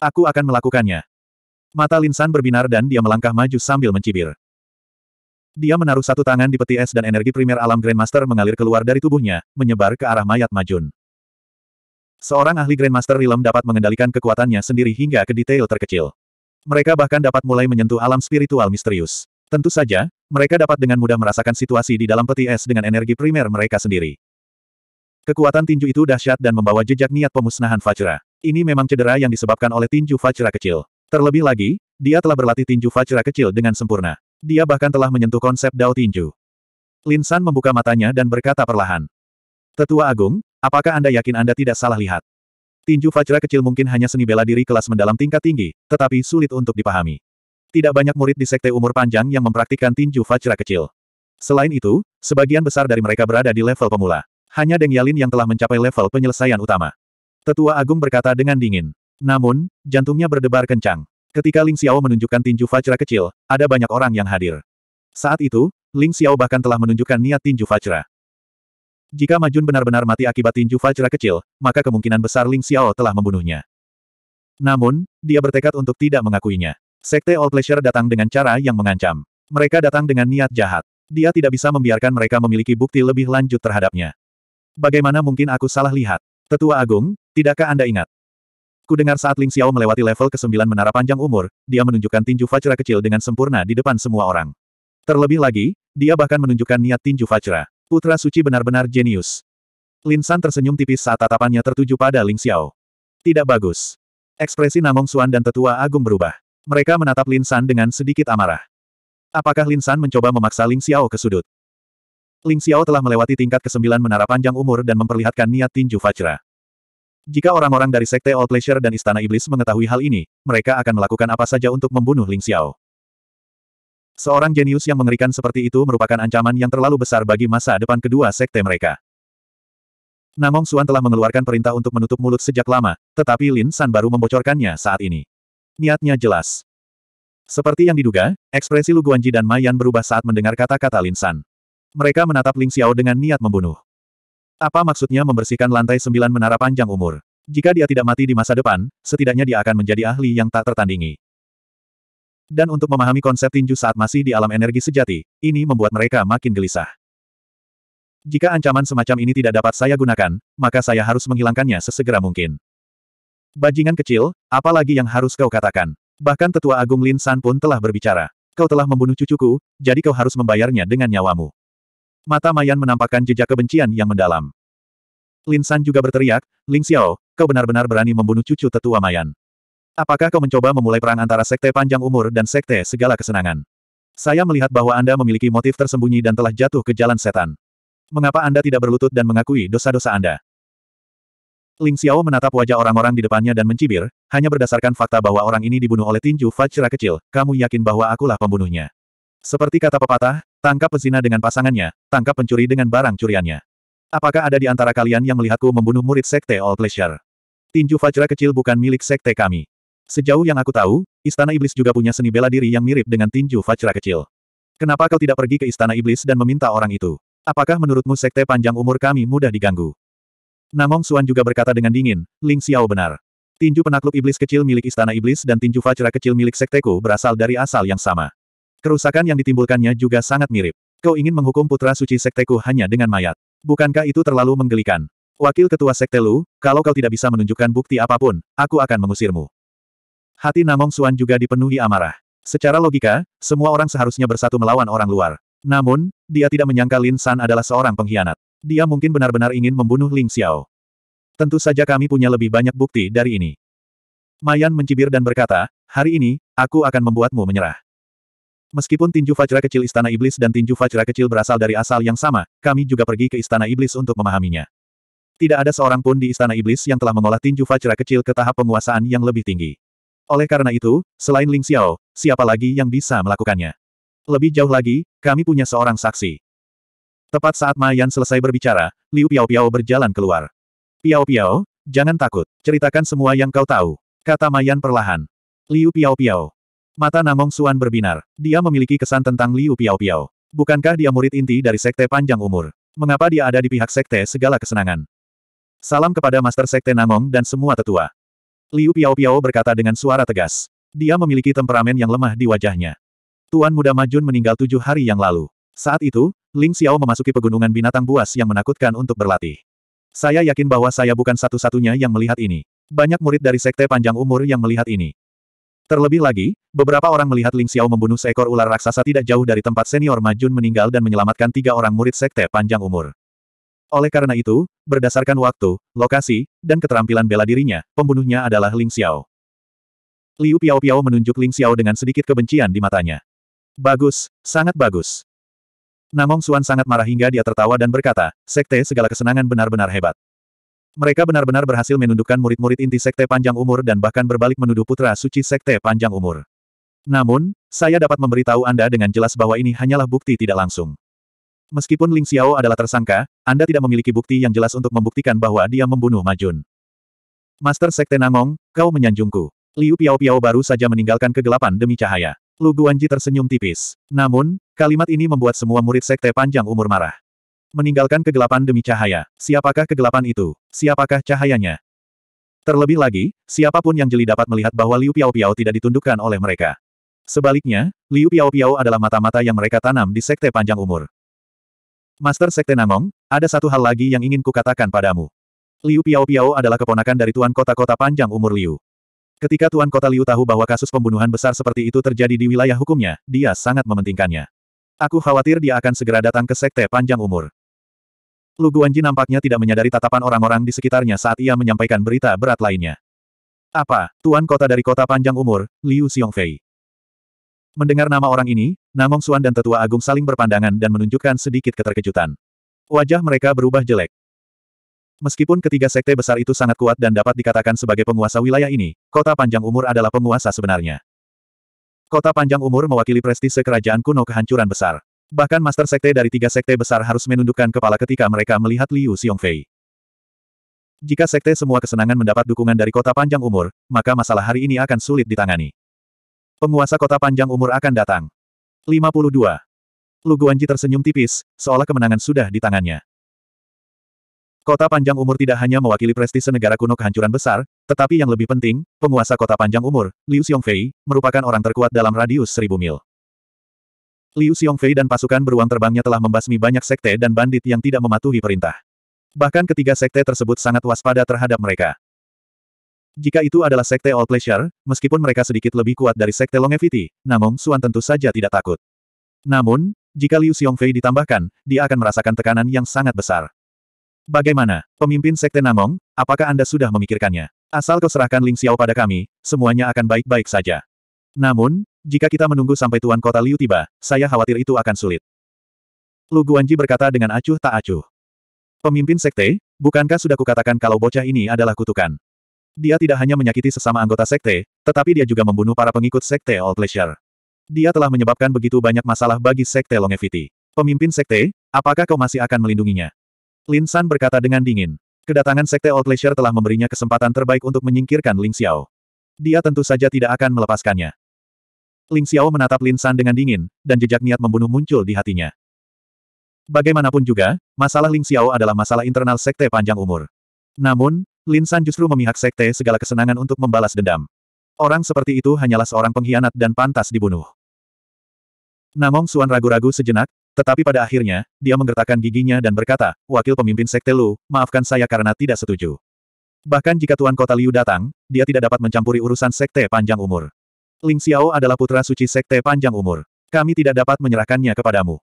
Aku akan melakukannya. Mata Linsan berbinar dan dia melangkah maju sambil mencibir. Dia menaruh satu tangan di peti es dan energi primer alam Grandmaster mengalir keluar dari tubuhnya, menyebar ke arah mayat Majun. Seorang ahli Grandmaster Rilem dapat mengendalikan kekuatannya sendiri hingga ke detail terkecil. Mereka bahkan dapat mulai menyentuh alam spiritual misterius. Tentu saja, mereka dapat dengan mudah merasakan situasi di dalam peti es dengan energi primer mereka sendiri. Kekuatan tinju itu dahsyat dan membawa jejak niat pemusnahan Fajra. Ini memang cedera yang disebabkan oleh tinju Fajra kecil. Terlebih lagi, dia telah berlatih tinju Fajra kecil dengan sempurna. Dia bahkan telah menyentuh konsep Dao Tinju. Lin San membuka matanya dan berkata perlahan. Tetua Agung, apakah Anda yakin Anda tidak salah lihat? Tinju Fajra kecil mungkin hanya seni bela diri kelas mendalam tingkat tinggi, tetapi sulit untuk dipahami. Tidak banyak murid di sekte umur panjang yang mempraktikkan tinju Fajra kecil. Selain itu, sebagian besar dari mereka berada di level pemula. Hanya Deng Yalin yang telah mencapai level penyelesaian utama. Tetua Agung berkata dengan dingin. Namun, jantungnya berdebar kencang. Ketika Ling Xiao menunjukkan tinju Fajra kecil, ada banyak orang yang hadir. Saat itu, Ling Xiao bahkan telah menunjukkan niat tinju Fajra. Jika Majun benar-benar mati akibat tinju Fajra kecil, maka kemungkinan besar Ling Xiao telah membunuhnya. Namun, dia bertekad untuk tidak mengakuinya. Sekte All Pleasure datang dengan cara yang mengancam. Mereka datang dengan niat jahat. Dia tidak bisa membiarkan mereka memiliki bukti lebih lanjut terhadapnya. Bagaimana mungkin aku salah lihat? Tetua Agung, tidakkah Anda ingat? Ku dengar saat Ling Xiao melewati level ke-9 menara panjang umur, dia menunjukkan tinju Vajra kecil dengan sempurna di depan semua orang. Terlebih lagi, dia bahkan menunjukkan niat tinju Vajra. Putra suci benar-benar jenius. Lin San tersenyum tipis saat tatapannya tertuju pada Ling Xiao. Tidak bagus. Ekspresi Namong Suan dan Tetua Agung berubah. Mereka menatap Lin San dengan sedikit amarah. Apakah Lin San mencoba memaksa Ling Xiao ke sudut? Ling Xiao telah melewati tingkat ke-9 menara panjang umur dan memperlihatkan niat tinju fajra. Jika orang-orang dari Sekte Old Pleasure dan Istana Iblis mengetahui hal ini, mereka akan melakukan apa saja untuk membunuh Ling Xiao. Seorang jenius yang mengerikan seperti itu merupakan ancaman yang terlalu besar bagi masa depan kedua sekte mereka. Namong Suan telah mengeluarkan perintah untuk menutup mulut sejak lama, tetapi Lin San baru membocorkannya saat ini. Niatnya jelas. Seperti yang diduga, ekspresi Lu Guanji dan Mayan berubah saat mendengar kata-kata Lin San. Mereka menatap Ling Xiao dengan niat membunuh. Apa maksudnya membersihkan lantai sembilan menara panjang umur? Jika dia tidak mati di masa depan, setidaknya dia akan menjadi ahli yang tak tertandingi. Dan untuk memahami konsep tinju saat masih di alam energi sejati, ini membuat mereka makin gelisah. Jika ancaman semacam ini tidak dapat saya gunakan, maka saya harus menghilangkannya sesegera mungkin. Bajingan kecil, apalagi yang harus kau katakan. Bahkan tetua agung Lin San pun telah berbicara. Kau telah membunuh cucuku, jadi kau harus membayarnya dengan nyawamu. Mata Mayan menampakkan jejak kebencian yang mendalam. Lin San juga berteriak, Ling Xiao, kau benar-benar berani membunuh cucu tetua Mayan. Apakah kau mencoba memulai perang antara sekte panjang umur dan sekte segala kesenangan? Saya melihat bahwa Anda memiliki motif tersembunyi dan telah jatuh ke jalan setan. Mengapa Anda tidak berlutut dan mengakui dosa-dosa Anda? Ling Xiao menatap wajah orang-orang di depannya dan mencibir, hanya berdasarkan fakta bahwa orang ini dibunuh oleh tinju Fajra kecil, kamu yakin bahwa akulah pembunuhnya. Seperti kata pepatah, Tangkap pezina dengan pasangannya, tangkap pencuri dengan barang curiannya. Apakah ada di antara kalian yang melihatku membunuh murid sekte All Pleasure? Tinju Fajra kecil bukan milik sekte kami. Sejauh yang aku tahu, Istana Iblis juga punya seni bela diri yang mirip dengan tinju Fajra kecil. Kenapa kau tidak pergi ke Istana Iblis dan meminta orang itu? Apakah menurutmu sekte panjang umur kami mudah diganggu? Namong Suan juga berkata dengan dingin, Ling Xiao benar. Tinju penakluk iblis kecil milik Istana Iblis dan tinju Fajra kecil milik sekteku berasal dari asal yang sama. Kerusakan yang ditimbulkannya juga sangat mirip. Kau ingin menghukum putra suci sekteku hanya dengan mayat. Bukankah itu terlalu menggelikan? Wakil Ketua Sekte Lu, kalau kau tidak bisa menunjukkan bukti apapun, aku akan mengusirmu. Hati Namong Suan juga dipenuhi amarah. Secara logika, semua orang seharusnya bersatu melawan orang luar. Namun, dia tidak menyangka Lin San adalah seorang pengkhianat. Dia mungkin benar-benar ingin membunuh Ling Xiao. Tentu saja kami punya lebih banyak bukti dari ini. Mayan mencibir dan berkata, hari ini, aku akan membuatmu menyerah. Meskipun tinju Fajra kecil Istana Iblis dan tinju Fajra kecil berasal dari asal yang sama, kami juga pergi ke Istana Iblis untuk memahaminya. Tidak ada seorang pun di Istana Iblis yang telah mengolah tinju Fajra kecil ke tahap penguasaan yang lebih tinggi. Oleh karena itu, selain Ling Xiao, siapa lagi yang bisa melakukannya? Lebih jauh lagi, kami punya seorang saksi. Tepat saat Mayan selesai berbicara, Liu Piao Piao berjalan keluar. Piao Piao, jangan takut, ceritakan semua yang kau tahu, kata Mayan perlahan. Liu Piao Piao, Mata Namong Suan berbinar. Dia memiliki kesan tentang Liu Piao-Piao. Bukankah dia murid inti dari Sekte Panjang Umur? Mengapa dia ada di pihak Sekte Segala Kesenangan? Salam kepada Master Sekte Namong dan semua tetua. Liu Piao-Piao berkata dengan suara tegas. Dia memiliki temperamen yang lemah di wajahnya. Tuan Muda Majun meninggal tujuh hari yang lalu. Saat itu, Ling Xiao memasuki pegunungan binatang buas yang menakutkan untuk berlatih. Saya yakin bahwa saya bukan satu-satunya yang melihat ini. Banyak murid dari sekte panjang umur yang melihat ini. Terlebih lagi, beberapa orang melihat Ling Xiao membunuh seekor ular raksasa tidak jauh dari tempat senior Majun meninggal dan menyelamatkan tiga orang murid sekte panjang umur. Oleh karena itu, berdasarkan waktu, lokasi, dan keterampilan bela dirinya, pembunuhnya adalah Ling Xiao. Liu Piao Piao menunjuk Ling Xiao dengan sedikit kebencian di matanya. Bagus, sangat bagus. Namong Suan sangat marah hingga dia tertawa dan berkata, Sekte segala kesenangan benar-benar hebat. Mereka benar-benar berhasil menundukkan murid-murid inti Sekte Panjang Umur dan bahkan berbalik menuduh Putra Suci Sekte Panjang Umur. Namun, saya dapat memberitahu Anda dengan jelas bahwa ini hanyalah bukti tidak langsung. Meskipun Ling Xiao adalah tersangka, Anda tidak memiliki bukti yang jelas untuk membuktikan bahwa dia membunuh Majun. Master Sekte Nangong, kau menyanjungku. Liu Piao Piao baru saja meninggalkan kegelapan demi cahaya. Lu Guanji tersenyum tipis. Namun, kalimat ini membuat semua murid Sekte Panjang Umur marah. Meninggalkan kegelapan demi cahaya. Siapakah kegelapan itu? Siapakah cahayanya? Terlebih lagi, siapapun yang jeli dapat melihat bahwa Liu Piao Piao tidak ditundukkan oleh mereka. Sebaliknya, Liu Piao Piao adalah mata-mata yang mereka tanam di sekte panjang umur. Master Sekte Namong, ada satu hal lagi yang ingin kukatakan padamu. Liu Piao Piao adalah keponakan dari Tuan Kota-Kota Panjang Umur Liu. Ketika Tuan Kota Liu tahu bahwa kasus pembunuhan besar seperti itu terjadi di wilayah hukumnya, dia sangat mementingkannya. Aku khawatir dia akan segera datang ke Sekte Panjang Umur. Lu Guanji nampaknya tidak menyadari tatapan orang-orang di sekitarnya saat ia menyampaikan berita berat lainnya. Apa, Tuan Kota dari Kota Panjang Umur, Liu Xiongfei? Mendengar nama orang ini, Namong Suan dan Tetua Agung saling berpandangan dan menunjukkan sedikit keterkejutan. Wajah mereka berubah jelek. Meskipun ketiga sekte besar itu sangat kuat dan dapat dikatakan sebagai penguasa wilayah ini, kota panjang umur adalah penguasa sebenarnya. Kota panjang umur mewakili prestise kerajaan kuno kehancuran besar. Bahkan Master Sekte dari tiga sekte besar harus menundukkan kepala ketika mereka melihat Liu Xiongfei. Jika sekte semua kesenangan mendapat dukungan dari kota panjang umur, maka masalah hari ini akan sulit ditangani. Penguasa kota panjang umur akan datang. 52. Lu Guanji tersenyum tipis, seolah kemenangan sudah di tangannya. Kota panjang umur tidak hanya mewakili prestise negara kuno kehancuran besar, tetapi yang lebih penting, penguasa kota panjang umur, Liu Xiongfei, merupakan orang terkuat dalam radius seribu mil. Liu Xiongfei dan pasukan beruang terbangnya telah membasmi banyak sekte dan bandit yang tidak mematuhi perintah. Bahkan ketiga sekte tersebut sangat waspada terhadap mereka. Jika itu adalah sekte All Pleasure, meskipun mereka sedikit lebih kuat dari sekte Longevity, namun Xuan tentu saja tidak takut. Namun, jika Liu Xiongfei ditambahkan, dia akan merasakan tekanan yang sangat besar. Bagaimana, pemimpin sekte Namong, apakah Anda sudah memikirkannya? Asal kau Ling Xiao pada kami, semuanya akan baik-baik saja. Namun, jika kita menunggu sampai Tuan Kota Liu tiba, saya khawatir itu akan sulit. Lu Guanji berkata dengan acuh tak acuh. Pemimpin sekte, bukankah sudah kukatakan kalau bocah ini adalah kutukan? Dia tidak hanya menyakiti sesama anggota sekte, tetapi dia juga membunuh para pengikut sekte All Pleasure. Dia telah menyebabkan begitu banyak masalah bagi sekte Longevity. Pemimpin sekte, apakah kau masih akan melindunginya? Lin San berkata dengan dingin. Kedatangan sekte All Pleasure telah memberinya kesempatan terbaik untuk menyingkirkan Ling Xiao dia tentu saja tidak akan melepaskannya. Ling Xiao menatap Lin San dengan dingin, dan jejak niat membunuh muncul di hatinya. Bagaimanapun juga, masalah Ling Xiao adalah masalah internal sekte panjang umur. Namun, Lin San justru memihak sekte segala kesenangan untuk membalas dendam. Orang seperti itu hanyalah seorang pengkhianat dan pantas dibunuh. Namong Suan ragu-ragu sejenak, tetapi pada akhirnya, dia menggertakkan giginya dan berkata, Wakil pemimpin sekte Lu, maafkan saya karena tidak setuju. Bahkan jika Tuan Kota Liu datang, dia tidak dapat mencampuri urusan Sekte Panjang Umur. Ling Xiao adalah putra suci Sekte Panjang Umur. Kami tidak dapat menyerahkannya kepadamu.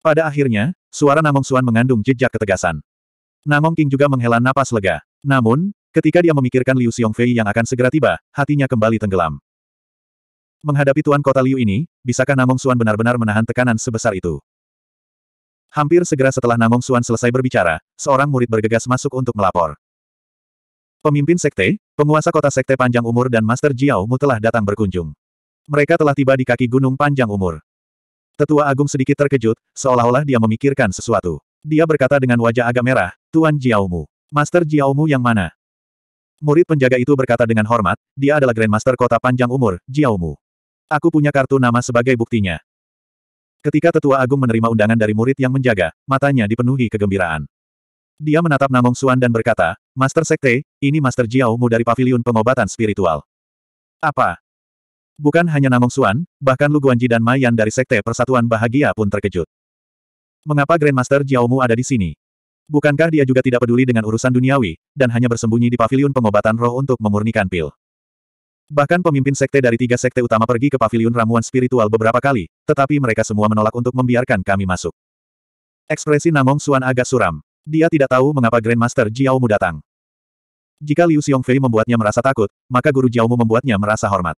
Pada akhirnya, suara Namong Suan mengandung jejak ketegasan. Namong King juga menghela napas lega. Namun, ketika dia memikirkan Liu Xiongfei yang akan segera tiba, hatinya kembali tenggelam. Menghadapi Tuan Kota Liu ini, bisakah Namong Suan benar-benar menahan tekanan sebesar itu? Hampir segera setelah Namong Suan selesai berbicara, seorang murid bergegas masuk untuk melapor. Pemimpin sekte, penguasa kota sekte panjang umur dan Master Jiao Mu telah datang berkunjung. Mereka telah tiba di kaki gunung panjang umur. Tetua Agung sedikit terkejut, seolah-olah dia memikirkan sesuatu. Dia berkata dengan wajah agak merah, Tuan Jiao Mu. Master Jiao Mu yang mana? Murid penjaga itu berkata dengan hormat, dia adalah Grandmaster kota panjang umur, Jiao Mu. Aku punya kartu nama sebagai buktinya. Ketika Tetua Agung menerima undangan dari murid yang menjaga, matanya dipenuhi kegembiraan. Dia menatap Namong Suan dan berkata, Master Sekte, ini Master Jiao Mu dari Paviliun Pengobatan Spiritual. Apa? Bukan hanya Namong Suan, bahkan Lu Guanji dan Mayan dari Sekte Persatuan Bahagia pun terkejut. Mengapa Grandmaster Jiao Mu ada di sini? Bukankah dia juga tidak peduli dengan urusan duniawi, dan hanya bersembunyi di Paviliun Pengobatan Roh untuk memurnikan pil? Bahkan pemimpin sekte dari tiga sekte utama pergi ke Paviliun Ramuan Spiritual beberapa kali, tetapi mereka semua menolak untuk membiarkan kami masuk. Ekspresi Namong Suan agak suram. Dia tidak tahu mengapa Grandmaster Jiaomu datang. Jika Liu Xiongfei membuatnya merasa takut, maka guru Jiaomu membuatnya merasa hormat.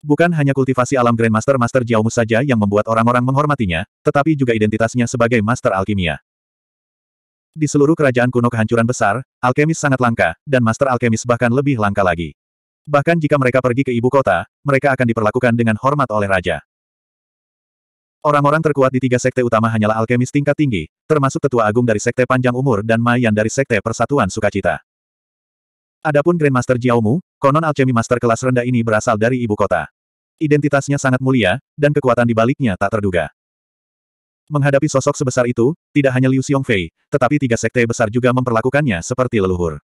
Bukan hanya kultivasi alam Grandmaster Master Jiaomu saja yang membuat orang-orang menghormatinya, tetapi juga identitasnya sebagai Master Alkimia. Di seluruh kerajaan kuno kehancuran besar, alkemis sangat langka, dan Master Alkemis bahkan lebih langka lagi. Bahkan jika mereka pergi ke ibu kota, mereka akan diperlakukan dengan hormat oleh raja. Orang-orang terkuat di tiga sekte utama hanyalah alkemis tingkat tinggi, termasuk tetua agung dari sekte panjang umur dan Mayan dari sekte persatuan sukacita. Adapun Grandmaster Jiaomu, konon alchemy master kelas rendah ini berasal dari ibu kota. Identitasnya sangat mulia, dan kekuatan di baliknya tak terduga. Menghadapi sosok sebesar itu, tidak hanya Liu Xiongfei, tetapi tiga sekte besar juga memperlakukannya seperti leluhur.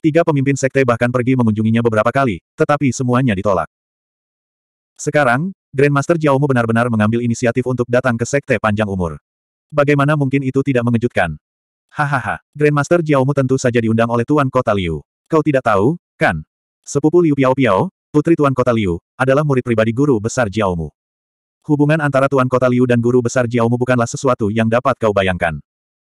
Tiga pemimpin sekte bahkan pergi mengunjunginya beberapa kali, tetapi semuanya ditolak. Sekarang, Grandmaster Xiaomu benar-benar mengambil inisiatif untuk datang ke Sekte Panjang Umur. Bagaimana mungkin itu tidak mengejutkan? Hahaha, Grandmaster Xiaomu tentu saja diundang oleh Tuan Kota Liu. Kau tidak tahu, kan? Sepupu Liu Piao Piao, putri Tuan Kota Liu, adalah murid pribadi guru besar Xiaomu. Hubungan antara Tuan Kota Liu dan guru besar Xiaomu bukanlah sesuatu yang dapat kau bayangkan.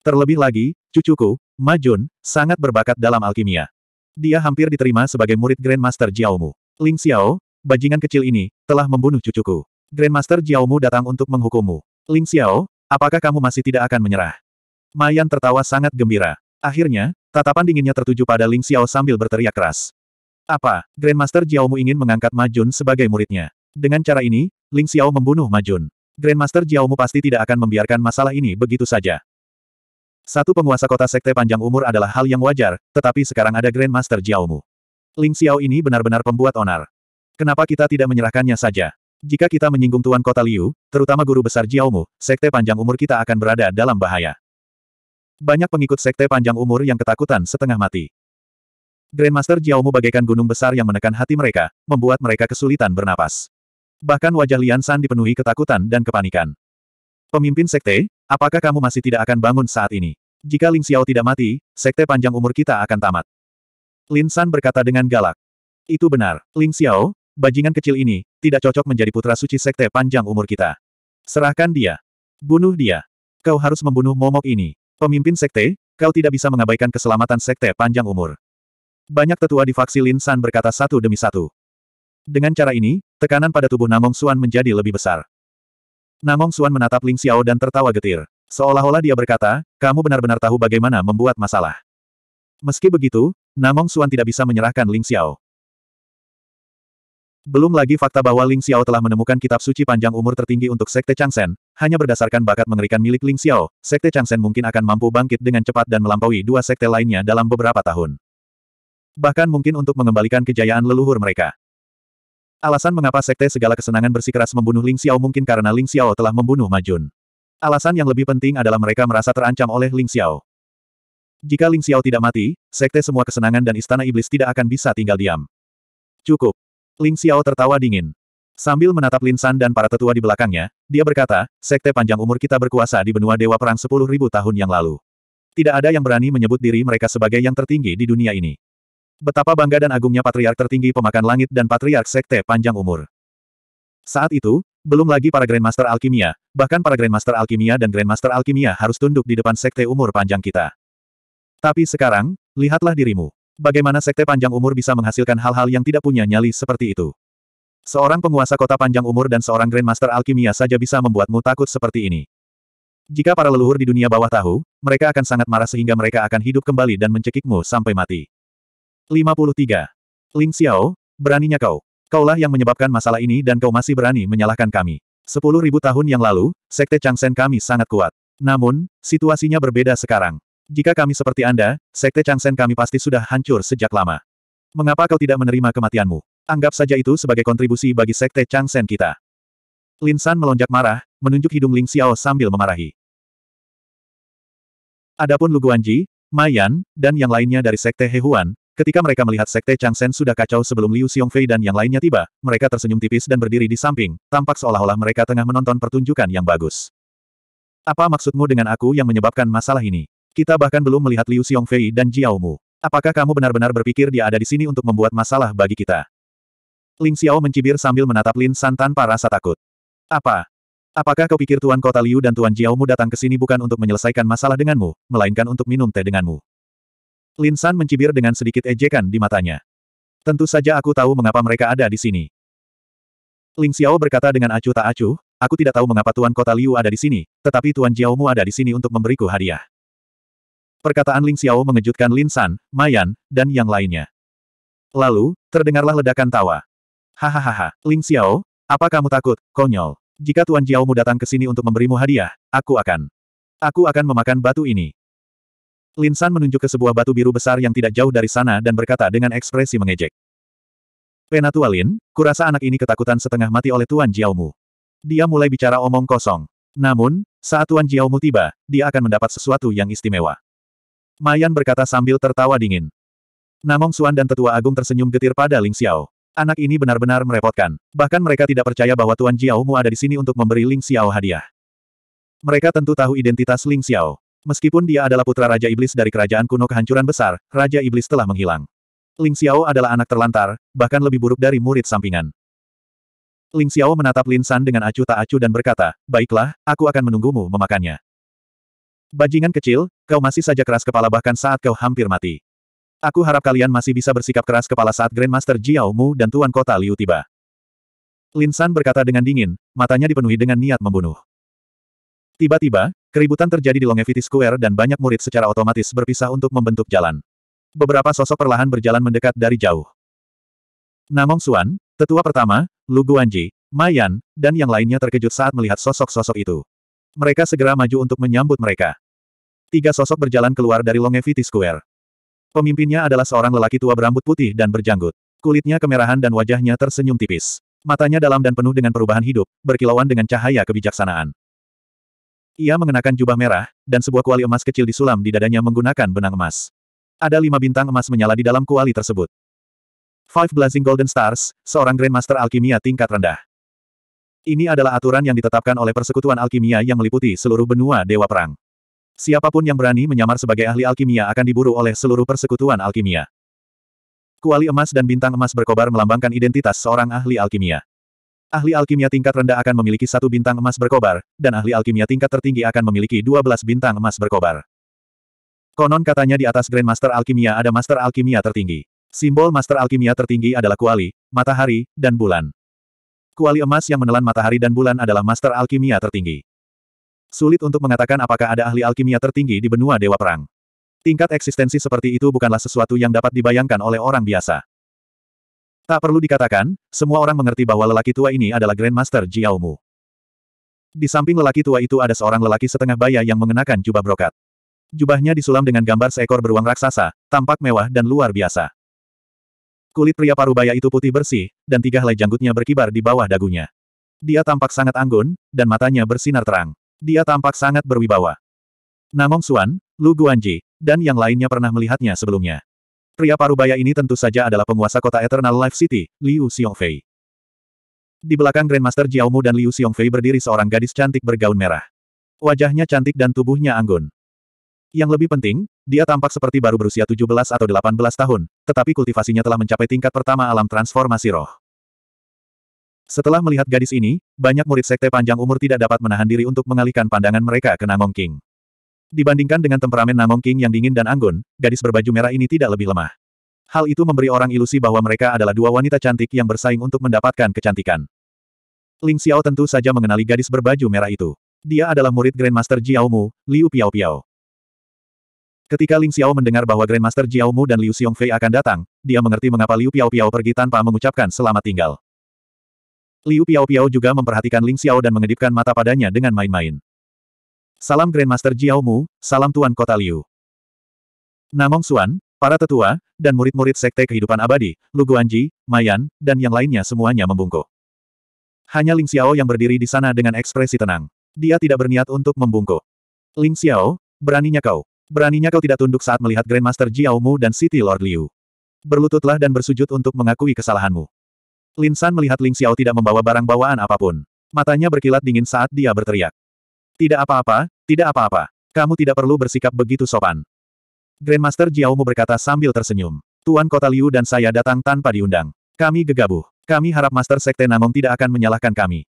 Terlebih lagi, cucuku, Majun, sangat berbakat dalam alkimia. Dia hampir diterima sebagai murid Grandmaster Jiaomu. Ling Xiao, bajingan kecil ini, telah membunuh cucuku. Grandmaster Jiaomu datang untuk menghukummu. Ling Xiao, apakah kamu masih tidak akan menyerah? Mayan tertawa sangat gembira. Akhirnya, tatapan dinginnya tertuju pada Ling Xiao sambil berteriak keras. Apa, Grandmaster Jiaomu ingin mengangkat Majun sebagai muridnya? Dengan cara ini, Ling Xiao membunuh Majun. Grandmaster Jiaomu pasti tidak akan membiarkan masalah ini begitu saja. Satu penguasa kota sekte panjang umur adalah hal yang wajar, tetapi sekarang ada Grandmaster Jiaomu. Ling Xiao ini benar-benar pembuat onar. Kenapa kita tidak menyerahkannya saja? Jika kita menyinggung Tuan Kota Liu, terutama guru besar Jiaomu, sekte panjang umur kita akan berada dalam bahaya. Banyak pengikut sekte panjang umur yang ketakutan setengah mati. Grandmaster Jiaomu bagaikan gunung besar yang menekan hati mereka, membuat mereka kesulitan bernapas. Bahkan wajah Lian San dipenuhi ketakutan dan kepanikan. Pemimpin sekte, apakah kamu masih tidak akan bangun saat ini? Jika Ling Xiao tidak mati, sekte panjang umur kita akan tamat. Lin San berkata dengan galak. Itu benar, Ling Xiao, Bajingan kecil ini, tidak cocok menjadi putra suci sekte panjang umur kita. Serahkan dia. Bunuh dia. Kau harus membunuh momok ini. Pemimpin sekte, kau tidak bisa mengabaikan keselamatan sekte panjang umur. Banyak tetua di faksi Lin San berkata satu demi satu. Dengan cara ini, tekanan pada tubuh Namong Suan menjadi lebih besar. Namong Suan menatap Ling Xiao dan tertawa getir. Seolah-olah dia berkata, kamu benar-benar tahu bagaimana membuat masalah. Meski begitu, Namong Suan tidak bisa menyerahkan Ling Xiao. Belum lagi fakta bahwa Ling Xiao telah menemukan kitab suci panjang umur tertinggi untuk Sekte Changsen, hanya berdasarkan bakat mengerikan milik Ling Xiao, Sekte Changsen mungkin akan mampu bangkit dengan cepat dan melampaui dua sekte lainnya dalam beberapa tahun. Bahkan mungkin untuk mengembalikan kejayaan leluhur mereka. Alasan mengapa Sekte Segala Kesenangan bersikeras membunuh Ling Xiao mungkin karena Ling Xiao telah membunuh Majun. Alasan yang lebih penting adalah mereka merasa terancam oleh Ling Xiao. Jika Ling Xiao tidak mati, sekte semua kesenangan dan istana iblis tidak akan bisa tinggal diam. Cukup. Ling Xiao tertawa dingin. Sambil menatap Lin San dan para tetua di belakangnya, dia berkata, sekte panjang umur kita berkuasa di benua Dewa Perang 10.000 tahun yang lalu. Tidak ada yang berani menyebut diri mereka sebagai yang tertinggi di dunia ini. Betapa bangga dan agungnya patriark tertinggi pemakan langit dan patriark sekte panjang umur. Saat itu, belum lagi para Grandmaster Alkimia, bahkan para Grandmaster Alkimia dan Grandmaster Alkimia harus tunduk di depan sekte umur panjang kita. Tapi sekarang, lihatlah dirimu. Bagaimana sekte panjang umur bisa menghasilkan hal-hal yang tidak punya nyali seperti itu? Seorang penguasa kota panjang umur dan seorang Grandmaster Alkimia saja bisa membuatmu takut seperti ini. Jika para leluhur di dunia bawah tahu, mereka akan sangat marah sehingga mereka akan hidup kembali dan mencekikmu sampai mati. 53. Ling Xiao, beraninya kau. Kaulah yang menyebabkan masalah ini dan kau masih berani menyalahkan kami. 10.000 tahun yang lalu, sekte Changsen kami sangat kuat. Namun, situasinya berbeda sekarang. Jika kami seperti Anda, Sekte Changsen kami pasti sudah hancur sejak lama. Mengapa kau tidak menerima kematianmu? Anggap saja itu sebagai kontribusi bagi Sekte Changsen kita. Lin San melonjak marah, menunjuk hidung Ling Xiao sambil memarahi. Adapun Lu Guanji, Mayan, dan yang lainnya dari Sekte Hehuan, ketika mereka melihat Sekte Changsen sudah kacau sebelum Liu Xiongfei dan yang lainnya tiba, mereka tersenyum tipis dan berdiri di samping, tampak seolah-olah mereka tengah menonton pertunjukan yang bagus. Apa maksudmu dengan aku yang menyebabkan masalah ini? Kita bahkan belum melihat Liu Xiongfei dan Jiao Mu. Apakah kamu benar-benar berpikir dia ada di sini untuk membuat masalah bagi kita? Ling Xiao mencibir sambil menatap Lin San tanpa rasa takut. Apa? Apakah kau pikir Tuan Kota Liu dan Tuan Jiao Mu datang ke sini bukan untuk menyelesaikan masalah denganmu, melainkan untuk minum teh denganmu? Lin San mencibir dengan sedikit ejekan di matanya. Tentu saja aku tahu mengapa mereka ada di sini. Ling Xiao berkata dengan acuh tak acuh, aku tidak tahu mengapa Tuan Kota Liu ada di sini, tetapi Tuan Jiaomu ada di sini untuk memberiku hadiah. Perkataan Ling Xiao mengejutkan Lin San, Mayan, dan yang lainnya. Lalu, terdengarlah ledakan tawa. Hahaha, Ling Xiao, apa kamu takut, konyol? Jika Tuan Jiaomu datang ke sini untuk memberimu hadiah, aku akan. Aku akan memakan batu ini. Lin San menunjuk ke sebuah batu biru besar yang tidak jauh dari sana dan berkata dengan ekspresi mengejek. Penatua Lin, kurasa anak ini ketakutan setengah mati oleh Tuan Jiaomu. Dia mulai bicara omong kosong. Namun, saat Tuan Jiaomu tiba, dia akan mendapat sesuatu yang istimewa. Mayan berkata sambil tertawa dingin. Namong Suan dan Tetua Agung tersenyum getir pada Ling Xiao. Anak ini benar-benar merepotkan. Bahkan mereka tidak percaya bahwa Tuan Mu ada di sini untuk memberi Ling Xiao hadiah. Mereka tentu tahu identitas Ling Xiao. Meskipun dia adalah putra Raja Iblis dari kerajaan kuno kehancuran besar, Raja Iblis telah menghilang. Ling Xiao adalah anak terlantar, bahkan lebih buruk dari murid sampingan. Ling Xiao menatap Lin San dengan acuh tak acuh dan berkata, Baiklah, aku akan menunggumu memakannya. Bajingan kecil, kau masih saja keras kepala bahkan saat kau hampir mati. Aku harap kalian masih bisa bersikap keras kepala saat Grandmaster Jiao Mu dan Tuan Kota Liu tiba. Lin San berkata dengan dingin, matanya dipenuhi dengan niat membunuh. Tiba-tiba, keributan terjadi di Longevity Square dan banyak murid secara otomatis berpisah untuk membentuk jalan. Beberapa sosok perlahan berjalan mendekat dari jauh. Namong Suan, tetua pertama, Lu Guanji, Mayan, dan yang lainnya terkejut saat melihat sosok-sosok itu. Mereka segera maju untuk menyambut mereka. Tiga sosok berjalan keluar dari Longevity Square. Pemimpinnya adalah seorang lelaki tua berambut putih dan berjanggut. Kulitnya kemerahan dan wajahnya tersenyum tipis. Matanya dalam dan penuh dengan perubahan hidup, berkilauan dengan cahaya kebijaksanaan. Ia mengenakan jubah merah, dan sebuah kuali emas kecil disulam di dadanya menggunakan benang emas. Ada lima bintang emas menyala di dalam kuali tersebut. Five Blazing Golden Stars, seorang Grandmaster Alkimia tingkat rendah. Ini adalah aturan yang ditetapkan oleh persekutuan alkimia yang meliputi seluruh benua Dewa Perang. Siapapun yang berani menyamar sebagai ahli alkimia akan diburu oleh seluruh persekutuan alkimia. Kuali emas dan bintang emas berkobar melambangkan identitas seorang ahli alkimia. Ahli alkimia tingkat rendah akan memiliki satu bintang emas berkobar, dan ahli alkimia tingkat tertinggi akan memiliki dua belas bintang emas berkobar. Konon katanya di atas Grandmaster Alkimia ada Master Alkimia tertinggi. Simbol Master Alkimia tertinggi adalah kuali, matahari, dan bulan. Kuali emas yang menelan matahari dan bulan adalah master alkimia tertinggi. Sulit untuk mengatakan apakah ada ahli alkimia tertinggi di benua Dewa Perang. Tingkat eksistensi seperti itu bukanlah sesuatu yang dapat dibayangkan oleh orang biasa. Tak perlu dikatakan, semua orang mengerti bahwa lelaki tua ini adalah Grandmaster Jiaomu. Di samping lelaki tua itu ada seorang lelaki setengah baya yang mengenakan jubah brokat. Jubahnya disulam dengan gambar seekor beruang raksasa, tampak mewah dan luar biasa. Kulit pria parubaya itu putih bersih, dan tiga helai janggutnya berkibar di bawah dagunya. Dia tampak sangat anggun, dan matanya bersinar terang. Dia tampak sangat berwibawa. Namong Suan, Lu Guanji, dan yang lainnya pernah melihatnya sebelumnya. Pria parubaya ini tentu saja adalah penguasa kota Eternal Life City, Liu Xiongfei. Di belakang Grandmaster Jiaomu dan Liu Xiongfei berdiri seorang gadis cantik bergaun merah. Wajahnya cantik dan tubuhnya anggun. Yang lebih penting, dia tampak seperti baru berusia 17 atau 18 tahun, tetapi kultivasinya telah mencapai tingkat pertama alam transformasi roh. Setelah melihat gadis ini, banyak murid sekte panjang umur tidak dapat menahan diri untuk mengalihkan pandangan mereka ke Namong King. Dibandingkan dengan temperamen Namong King yang dingin dan anggun, gadis berbaju merah ini tidak lebih lemah. Hal itu memberi orang ilusi bahwa mereka adalah dua wanita cantik yang bersaing untuk mendapatkan kecantikan. Ling Xiao tentu saja mengenali gadis berbaju merah itu. Dia adalah murid Grandmaster Jiao Mu, Liu Piao Piao. Ketika Ling Xiao mendengar bahwa Grandmaster Jiao Mu dan Liu Xiongfei akan datang, dia mengerti mengapa Liu Piao Piao pergi tanpa mengucapkan selamat tinggal. Liu Piao Piao juga memperhatikan Ling Xiao dan mengedipkan mata padanya dengan main-main. Salam Grandmaster Jiao Mu, salam Tuan Kota Liu. Namong Xuan, para tetua, dan murid-murid Sekte Kehidupan Abadi, Lu Guanji, Mayan, dan yang lainnya semuanya membungkuk. Hanya Ling Xiao yang berdiri di sana dengan ekspresi tenang. Dia tidak berniat untuk membungkuk. Ling Xiao, beraninya kau. Beraninya kau tidak tunduk saat melihat Grandmaster Jiaomu dan City Lord Liu. Berlututlah dan bersujud untuk mengakui kesalahanmu. Lin San melihat Ling Xiao tidak membawa barang bawaan apapun. Matanya berkilat dingin saat dia berteriak. Tidak apa-apa, tidak apa-apa. Kamu tidak perlu bersikap begitu sopan. Grandmaster Jiaomu berkata sambil tersenyum. Tuan Kota Liu dan saya datang tanpa diundang. Kami gegabah. Kami harap Master Sekte Namong tidak akan menyalahkan kami.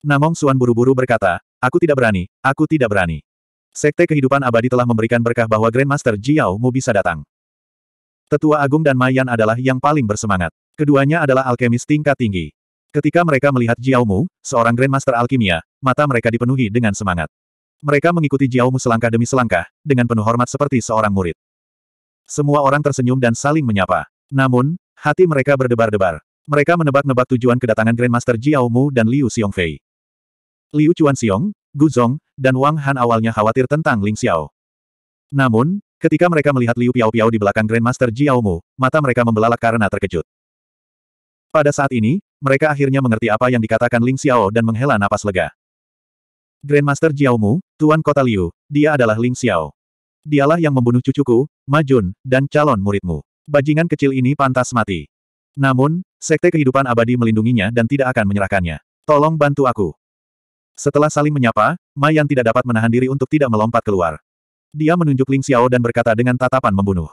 Namong Suan buru-buru berkata, aku tidak berani, aku tidak berani. Sekte kehidupan abadi telah memberikan berkah bahwa Grandmaster Jiao Mu bisa datang. Tetua Agung dan Mayan adalah yang paling bersemangat. Keduanya adalah alkemis tingkat tinggi. Ketika mereka melihat Jiao Mu, seorang Grandmaster alkimia, mata mereka dipenuhi dengan semangat. Mereka mengikuti Jiao Mu selangkah demi selangkah, dengan penuh hormat seperti seorang murid. Semua orang tersenyum dan saling menyapa. Namun, hati mereka berdebar-debar. Mereka menebak-nebak tujuan kedatangan Grandmaster Jiao Mu dan Liu Xiongfei. Liu Xiong. Gu Zong dan Wang Han awalnya khawatir tentang Ling Xiao. Namun, ketika mereka melihat Liu Piao Piao di belakang Grandmaster Jiao Mu, mata mereka membelalak karena terkejut. Pada saat ini, mereka akhirnya mengerti apa yang dikatakan Ling Xiao dan menghela napas lega. Grandmaster Jiao Mu, Tuan Kota Liu, dia adalah Ling Xiao. Dialah yang membunuh cucuku, Majun, dan calon muridmu. Bajingan kecil ini pantas mati. Namun, sekte kehidupan abadi melindunginya dan tidak akan menyerahkannya. Tolong bantu aku. Setelah saling menyapa, Mayan tidak dapat menahan diri untuk tidak melompat keluar. Dia menunjuk Ling Xiao dan berkata dengan tatapan membunuh.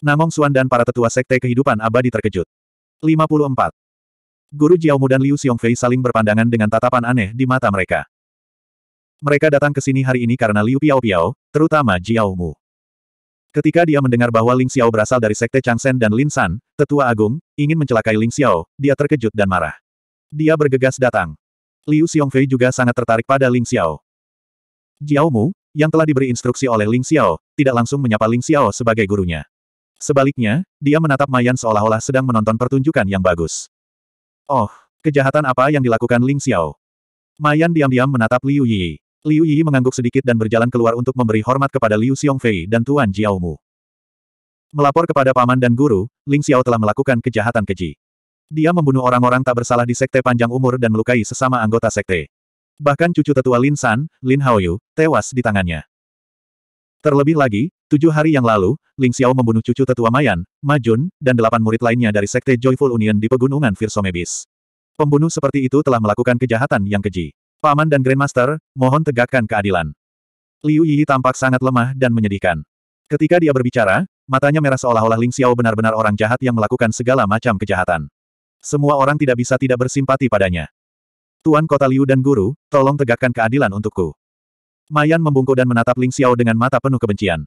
Namong Xuan dan para tetua sekte kehidupan abadi terkejut. 54. Guru Jiaomu dan Liu Xiongfei saling berpandangan dengan tatapan aneh di mata mereka. Mereka datang ke sini hari ini karena Liu Piao Piao, terutama Jiaomu. Ketika dia mendengar bahwa Ling Xiao berasal dari sekte Changsen dan Lin San, tetua agung, ingin mencelakai Ling Xiao, dia terkejut dan marah. Dia bergegas datang. Liu Xiongfei juga sangat tertarik pada Ling Xiao. Jiao Mu, yang telah diberi instruksi oleh Ling Xiao, tidak langsung menyapa Ling Xiao sebagai gurunya. Sebaliknya, dia menatap Mayan seolah-olah sedang menonton pertunjukan yang bagus. Oh, kejahatan apa yang dilakukan Ling Xiao? Mayan diam-diam menatap Liu Yi. Liu Yi mengangguk sedikit dan berjalan keluar untuk memberi hormat kepada Liu Xiongfei dan Tuan Jiao Mu. Melapor kepada paman dan guru, Ling Xiao telah melakukan kejahatan keji. Dia membunuh orang-orang tak bersalah di sekte panjang umur dan melukai sesama anggota sekte. Bahkan cucu tetua Lin San, Lin Haoyu, tewas di tangannya. Terlebih lagi, tujuh hari yang lalu, Ling Xiao membunuh cucu tetua Mayan, Majun, dan delapan murid lainnya dari sekte Joyful Union di pegunungan Virsomebis. Pembunuh seperti itu telah melakukan kejahatan yang keji. Paman dan Grandmaster, mohon tegakkan keadilan. Liu Yi tampak sangat lemah dan menyedihkan. Ketika dia berbicara, matanya merah seolah-olah Ling Xiao benar-benar orang jahat yang melakukan segala macam kejahatan. Semua orang tidak bisa tidak bersimpati padanya. Tuan Kota Liu dan Guru, tolong tegakkan keadilan untukku. Mayan membungkuk dan menatap Ling Xiao dengan mata penuh kebencian.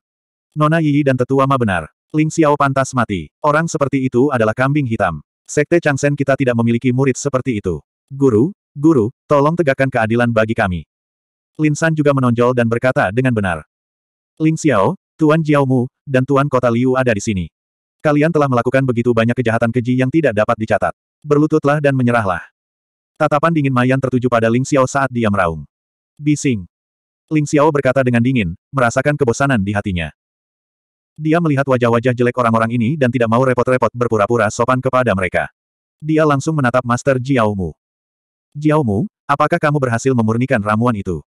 Nona Yi dan tetua Ma benar. Ling Xiao pantas mati. Orang seperti itu adalah kambing hitam. Sekte Chang Changsen kita tidak memiliki murid seperti itu. Guru, guru, tolong tegakkan keadilan bagi kami. Lin San juga menonjol dan berkata dengan benar. Ling Xiao, Tuan Mu, dan Tuan Kota Liu ada di sini. Kalian telah melakukan begitu banyak kejahatan keji yang tidak dapat dicatat. Berlututlah dan menyerahlah. Tatapan dingin Mayan tertuju pada Ling Xiao saat dia meraung. Bising. Ling Xiao berkata dengan dingin, merasakan kebosanan di hatinya. Dia melihat wajah-wajah jelek orang-orang ini dan tidak mau repot-repot berpura-pura sopan kepada mereka. Dia langsung menatap Master Jiaomu. Jiaomu, apakah kamu berhasil memurnikan ramuan itu?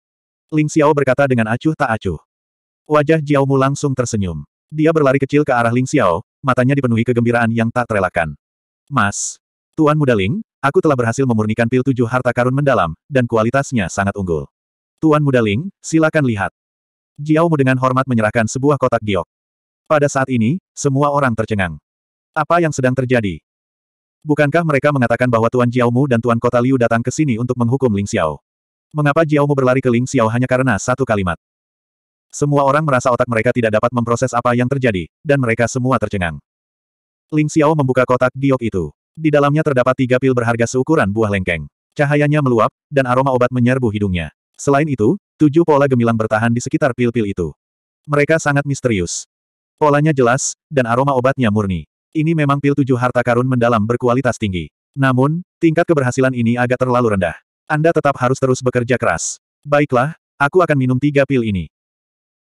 Ling Xiao berkata dengan acuh tak acuh. Wajah Jiaomu langsung tersenyum. Dia berlari kecil ke arah Ling Xiao, matanya dipenuhi kegembiraan yang tak terelakkan. Mas, Tuan Muda Ling, aku telah berhasil memurnikan pil tujuh harta karun mendalam, dan kualitasnya sangat unggul. Tuan Muda Ling, silakan lihat. Jiao dengan hormat menyerahkan sebuah kotak giok. Pada saat ini, semua orang tercengang. Apa yang sedang terjadi? Bukankah mereka mengatakan bahwa Tuan Jiao dan Tuan Kota Liu datang ke sini untuk menghukum Ling Xiao? Mengapa Jiao berlari ke Ling Xiao hanya karena satu kalimat? Semua orang merasa otak mereka tidak dapat memproses apa yang terjadi, dan mereka semua tercengang. Ling Xiao membuka kotak giok itu. Di dalamnya terdapat tiga pil berharga seukuran buah lengkeng. Cahayanya meluap, dan aroma obat menyerbu hidungnya. Selain itu, tujuh pola gemilang bertahan di sekitar pil-pil itu. Mereka sangat misterius. Polanya jelas, dan aroma obatnya murni. Ini memang pil tujuh harta karun mendalam berkualitas tinggi. Namun, tingkat keberhasilan ini agak terlalu rendah. Anda tetap harus terus bekerja keras. Baiklah, aku akan minum tiga pil ini.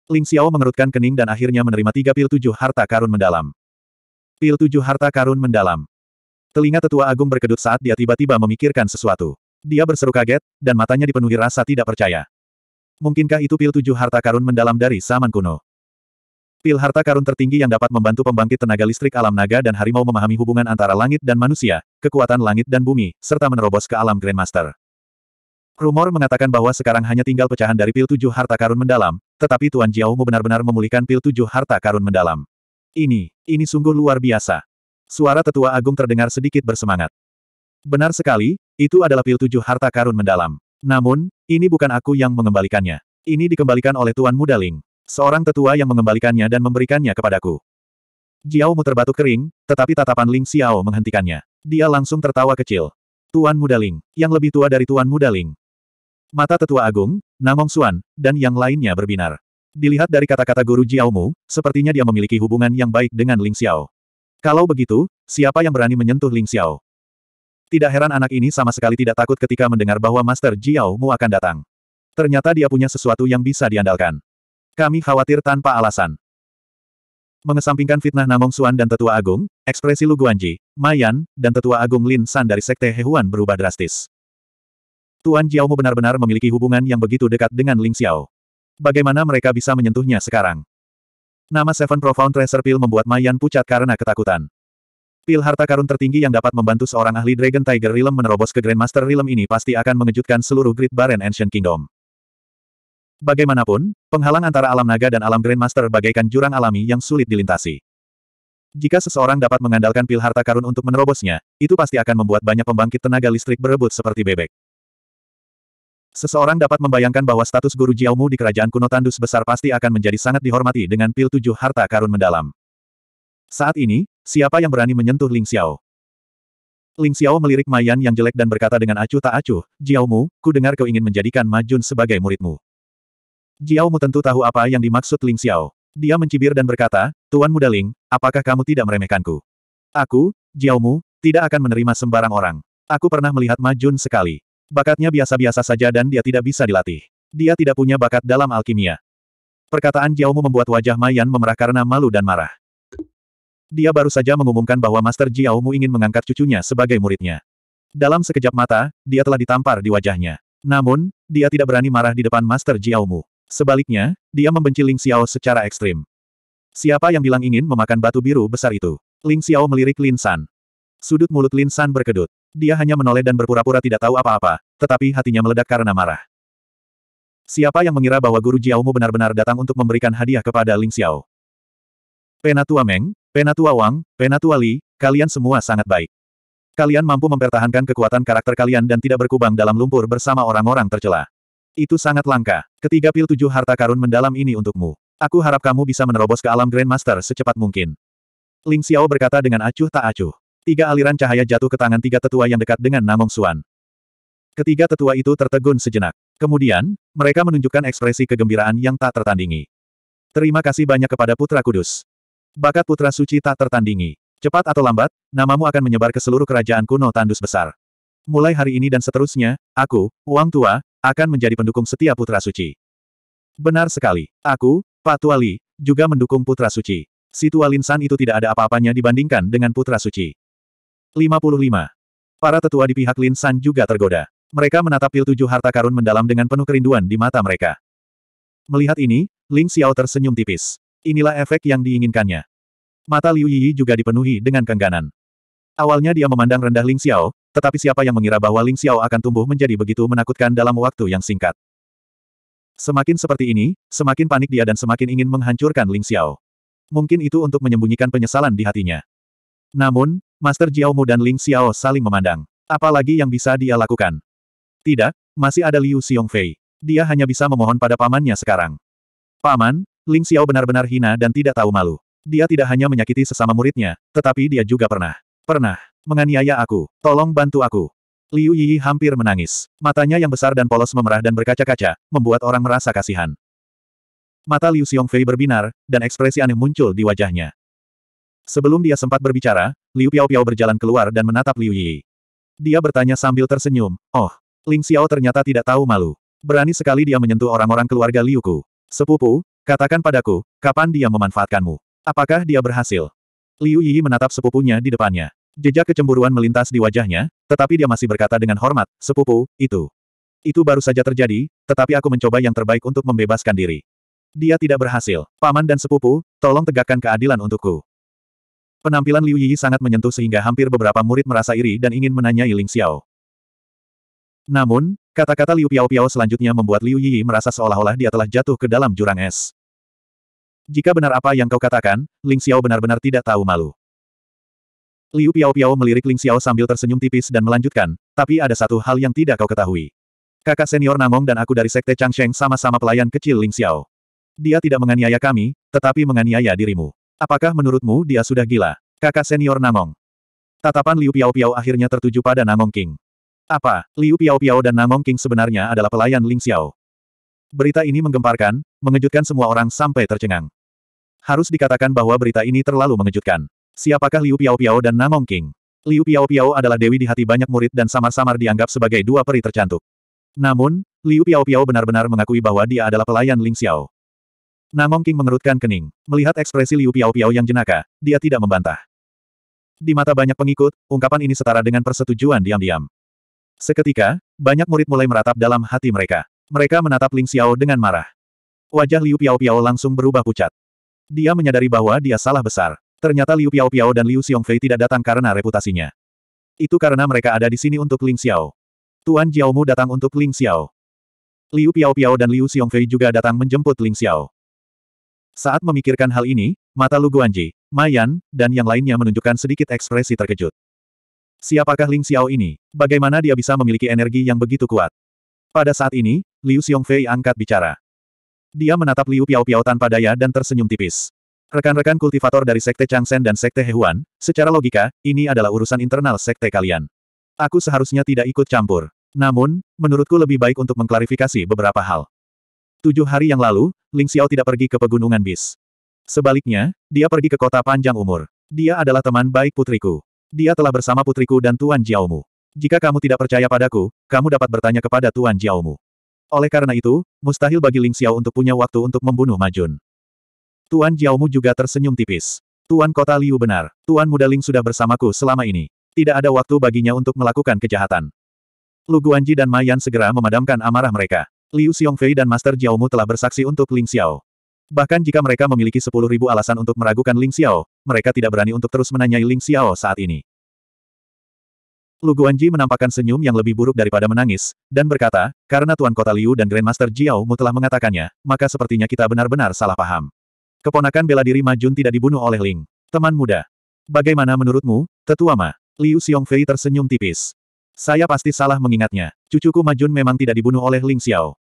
Ling Xiao mengerutkan kening dan akhirnya menerima tiga pil tujuh harta karun mendalam. Pil tujuh harta karun mendalam. Telinga tetua agung berkedut saat dia tiba-tiba memikirkan sesuatu. Dia berseru kaget, dan matanya dipenuhi rasa tidak percaya. Mungkinkah itu pil tujuh harta karun mendalam dari zaman kuno? Pil harta karun tertinggi yang dapat membantu pembangkit tenaga listrik alam naga dan harimau memahami hubungan antara langit dan manusia, kekuatan langit dan bumi, serta menerobos ke alam Grandmaster. Rumor mengatakan bahwa sekarang hanya tinggal pecahan dari pil tujuh harta karun mendalam, tetapi Tuan Jiaomu benar-benar memulihkan pil tujuh harta karun mendalam. Ini, ini sungguh luar biasa. Suara tetua agung terdengar sedikit bersemangat. Benar sekali, itu adalah pil tujuh harta karun mendalam. Namun, ini bukan aku yang mengembalikannya. Ini dikembalikan oleh Tuan Muda Ling, seorang tetua yang mengembalikannya dan memberikannya kepadaku. Jiao Mu terbatuk kering, tetapi tatapan Ling Xiao menghentikannya. Dia langsung tertawa kecil. Tuan Muda Ling, yang lebih tua dari Tuan Muda Ling, Mata tetua agung, Namong Suan, dan yang lainnya berbinar. Dilihat dari kata-kata guru Jiaomu, sepertinya dia memiliki hubungan yang baik dengan Ling Xiao. Kalau begitu, siapa yang berani menyentuh Ling Xiao? Tidak heran anak ini sama sekali tidak takut ketika mendengar bahwa Master Jiaomu akan datang. Ternyata dia punya sesuatu yang bisa diandalkan. Kami khawatir tanpa alasan. Mengesampingkan fitnah Namong Suan dan Tetua Agung, ekspresi Lu Guanji, Mayan, dan Tetua Agung Lin San dari Sekte Hehuan berubah drastis. Tuan Jiaohu benar-benar memiliki hubungan yang begitu dekat dengan Ling Xiao. Bagaimana mereka bisa menyentuhnya sekarang? Nama Seven Profound Treasure Pill membuat Mayan pucat karena ketakutan. Pil harta karun tertinggi yang dapat membantu seorang ahli Dragon Tiger Realm menerobos ke Grandmaster Realm ini pasti akan mengejutkan seluruh Great Baron Ancient Kingdom. Bagaimanapun, penghalang antara alam naga dan alam Grandmaster bagaikan jurang alami yang sulit dilintasi. Jika seseorang dapat mengandalkan pil harta karun untuk menerobosnya, itu pasti akan membuat banyak pembangkit tenaga listrik berebut seperti bebek. Seseorang dapat membayangkan bahwa status guru Jiaomu di kerajaan kuno tandus besar pasti akan menjadi sangat dihormati dengan pil tujuh harta karun mendalam. Saat ini, siapa yang berani menyentuh Ling Xiao? Ling Xiao melirik Mayan yang jelek dan berkata dengan acuh tak acuh, Jiaomu, ku dengar kau ingin menjadikan Majun sebagai muridmu. Jiaomu tentu tahu apa yang dimaksud Ling Xiao. Dia mencibir dan berkata, Tuan Muda Ling, apakah kamu tidak meremehkanku? Aku, Jiaomu, tidak akan menerima sembarang orang. Aku pernah melihat Majun sekali. Bakatnya biasa-biasa saja dan dia tidak bisa dilatih. Dia tidak punya bakat dalam alkimia. Perkataan Jiaomu membuat wajah Mayan memerah karena malu dan marah. Dia baru saja mengumumkan bahwa Master Jiaomu ingin mengangkat cucunya sebagai muridnya. Dalam sekejap mata, dia telah ditampar di wajahnya. Namun, dia tidak berani marah di depan Master Jiaomu. Sebaliknya, dia membenci Ling Xiao secara ekstrim. Siapa yang bilang ingin memakan batu biru besar itu? Ling Xiao melirik Lin San. Sudut mulut Lin San berkedut. Dia hanya menoleh dan berpura-pura tidak tahu apa-apa, tetapi hatinya meledak karena marah. Siapa yang mengira bahwa Guru Jiaomu benar-benar datang untuk memberikan hadiah kepada Ling Xiao? Penatua Meng, Penatua Wang, Penatua Li, kalian semua sangat baik. Kalian mampu mempertahankan kekuatan karakter kalian dan tidak berkubang dalam lumpur bersama orang-orang tercela. Itu sangat langka. Ketiga pil tujuh harta karun mendalam ini untukmu. Aku harap kamu bisa menerobos ke alam Grandmaster secepat mungkin. Ling Xiao berkata dengan acuh tak acuh. Tiga aliran cahaya jatuh ke tangan tiga tetua yang dekat dengan Namong Suan. Ketiga tetua itu tertegun sejenak. Kemudian, mereka menunjukkan ekspresi kegembiraan yang tak tertandingi. Terima kasih banyak kepada Putra Kudus. Bakat Putra Suci tak tertandingi. Cepat atau lambat, namamu akan menyebar ke seluruh kerajaan kuno tandus besar. Mulai hari ini dan seterusnya, aku, Uang Tua, akan menjadi pendukung setia Putra Suci. Benar sekali. Aku, Pak Tuali, juga mendukung Putra Suci. Situa Alinsan Linsan itu tidak ada apa-apanya dibandingkan dengan Putra Suci. 55. Para tetua di pihak Lin San juga tergoda. Mereka menatap pil tujuh harta karun mendalam dengan penuh kerinduan di mata mereka. Melihat ini, Ling Xiao tersenyum tipis. Inilah efek yang diinginkannya. Mata Liu Yi juga dipenuhi dengan kengganan. Awalnya dia memandang rendah Ling Xiao, tetapi siapa yang mengira bahwa Ling Xiao akan tumbuh menjadi begitu menakutkan dalam waktu yang singkat. Semakin seperti ini, semakin panik dia dan semakin ingin menghancurkan Ling Xiao. Mungkin itu untuk menyembunyikan penyesalan di hatinya. Namun, Master Mu dan Ling Xiao saling memandang. Apalagi yang bisa dia lakukan? Tidak, masih ada Liu Xiong Fei. Dia hanya bisa memohon pada pamannya sekarang. Paman, Ling Xiao benar-benar hina dan tidak tahu malu. Dia tidak hanya menyakiti sesama muridnya, tetapi dia juga pernah. Pernah. Menganiaya aku. Tolong bantu aku. Liu Yi hampir menangis. Matanya yang besar dan polos memerah dan berkaca-kaca, membuat orang merasa kasihan. Mata Liu Xiong Fei berbinar, dan ekspresi aneh muncul di wajahnya. Sebelum dia sempat berbicara, Liu Piao-Piao berjalan keluar dan menatap Liu Yi. Dia bertanya sambil tersenyum, oh, Ling Xiao ternyata tidak tahu malu. Berani sekali dia menyentuh orang-orang keluarga Liu Ku. Sepupu, katakan padaku, kapan dia memanfaatkanmu? Apakah dia berhasil? Liu Yi menatap sepupunya di depannya. Jejak kecemburuan melintas di wajahnya, tetapi dia masih berkata dengan hormat, sepupu, itu. Itu baru saja terjadi, tetapi aku mencoba yang terbaik untuk membebaskan diri. Dia tidak berhasil. Paman dan sepupu, tolong tegakkan keadilan untukku. Penampilan Liu Yi sangat menyentuh sehingga hampir beberapa murid merasa iri dan ingin menanyai Ling Xiao. Namun, kata-kata Liu Piao Piao selanjutnya membuat Liu Yi merasa seolah-olah dia telah jatuh ke dalam jurang es. Jika benar apa yang kau katakan, Ling Xiao benar-benar tidak tahu malu. Liu Piao Piao melirik Ling Xiao sambil tersenyum tipis dan melanjutkan, tapi ada satu hal yang tidak kau ketahui. Kakak senior Nangong dan aku dari Sekte Changsheng sama-sama pelayan kecil Ling Xiao. Dia tidak menganiaya kami, tetapi menganiaya dirimu. Apakah menurutmu dia sudah gila? Kakak senior Namong. Tatapan Liu Piao Piao akhirnya tertuju pada Namong King. Apa, Liu Piao Piao dan Namong King sebenarnya adalah pelayan Ling Xiao? Berita ini menggemparkan, mengejutkan semua orang sampai tercengang. Harus dikatakan bahwa berita ini terlalu mengejutkan. Siapakah Liu Piao Piao dan Namong King? Liu Piao Piao adalah dewi di hati banyak murid dan samar-samar dianggap sebagai dua peri tercantik. Namun, Liu Piao Piao benar-benar mengakui bahwa dia adalah pelayan Ling Xiao. Namong King mengerutkan kening. Melihat ekspresi Liu Piao Piao yang jenaka, dia tidak membantah. Di mata banyak pengikut, ungkapan ini setara dengan persetujuan diam-diam. Seketika, banyak murid mulai meratap dalam hati mereka. Mereka menatap Ling Xiao dengan marah. Wajah Liu Piao Piao langsung berubah pucat. Dia menyadari bahwa dia salah besar. Ternyata Liu Piao Piao dan Liu Xiongfei tidak datang karena reputasinya. Itu karena mereka ada di sini untuk Ling Xiao. Tuan Jiaomu datang untuk Ling Xiao. Liu Piao Piao dan Liu Xiongfei juga datang menjemput Ling Xiao. Saat memikirkan hal ini, mata Lu Guanji, Mayan, dan yang lainnya menunjukkan sedikit ekspresi terkejut. Siapakah Ling Xiao ini? Bagaimana dia bisa memiliki energi yang begitu kuat? Pada saat ini, Liu Xiongfei angkat bicara. Dia menatap Liu Piao Piao tanpa daya dan tersenyum tipis. Rekan-rekan kultivator dari Sekte Changshen dan Sekte Hewan, secara logika, ini adalah urusan internal Sekte kalian. Aku seharusnya tidak ikut campur. Namun, menurutku lebih baik untuk mengklarifikasi beberapa hal. Tujuh hari yang lalu, Ling Xiao tidak pergi ke pegunungan bis. Sebaliknya, dia pergi ke kota panjang umur. Dia adalah teman baik putriku. Dia telah bersama putriku dan Tuan Jiaomu. Jika kamu tidak percaya padaku, kamu dapat bertanya kepada Tuan Jiaomu. Oleh karena itu, mustahil bagi Ling Xiao untuk punya waktu untuk membunuh Majun. Tuan Jiaomu juga tersenyum tipis. Tuan Kota Liu benar, Tuan Muda Ling sudah bersamaku selama ini. Tidak ada waktu baginya untuk melakukan kejahatan. Lu Guanji dan Mayan segera memadamkan amarah mereka. Liu Xiongfei dan Master Jiaomu telah bersaksi untuk Ling Xiao. Bahkan jika mereka memiliki 10.000 alasan untuk meragukan Ling Xiao, mereka tidak berani untuk terus menanyai Ling Xiao saat ini. Lu Guanji menampakkan senyum yang lebih buruk daripada menangis, dan berkata, karena Tuan Kota Liu dan Grandmaster Jiao Mu telah mengatakannya, maka sepertinya kita benar-benar salah paham. Keponakan bela diri Majun tidak dibunuh oleh Ling. Teman muda. Bagaimana menurutmu, Tetua Ma? Liu Xiongfei tersenyum tipis. Saya pasti salah mengingatnya. Cucuku Majun memang tidak dibunuh oleh Ling Xiao.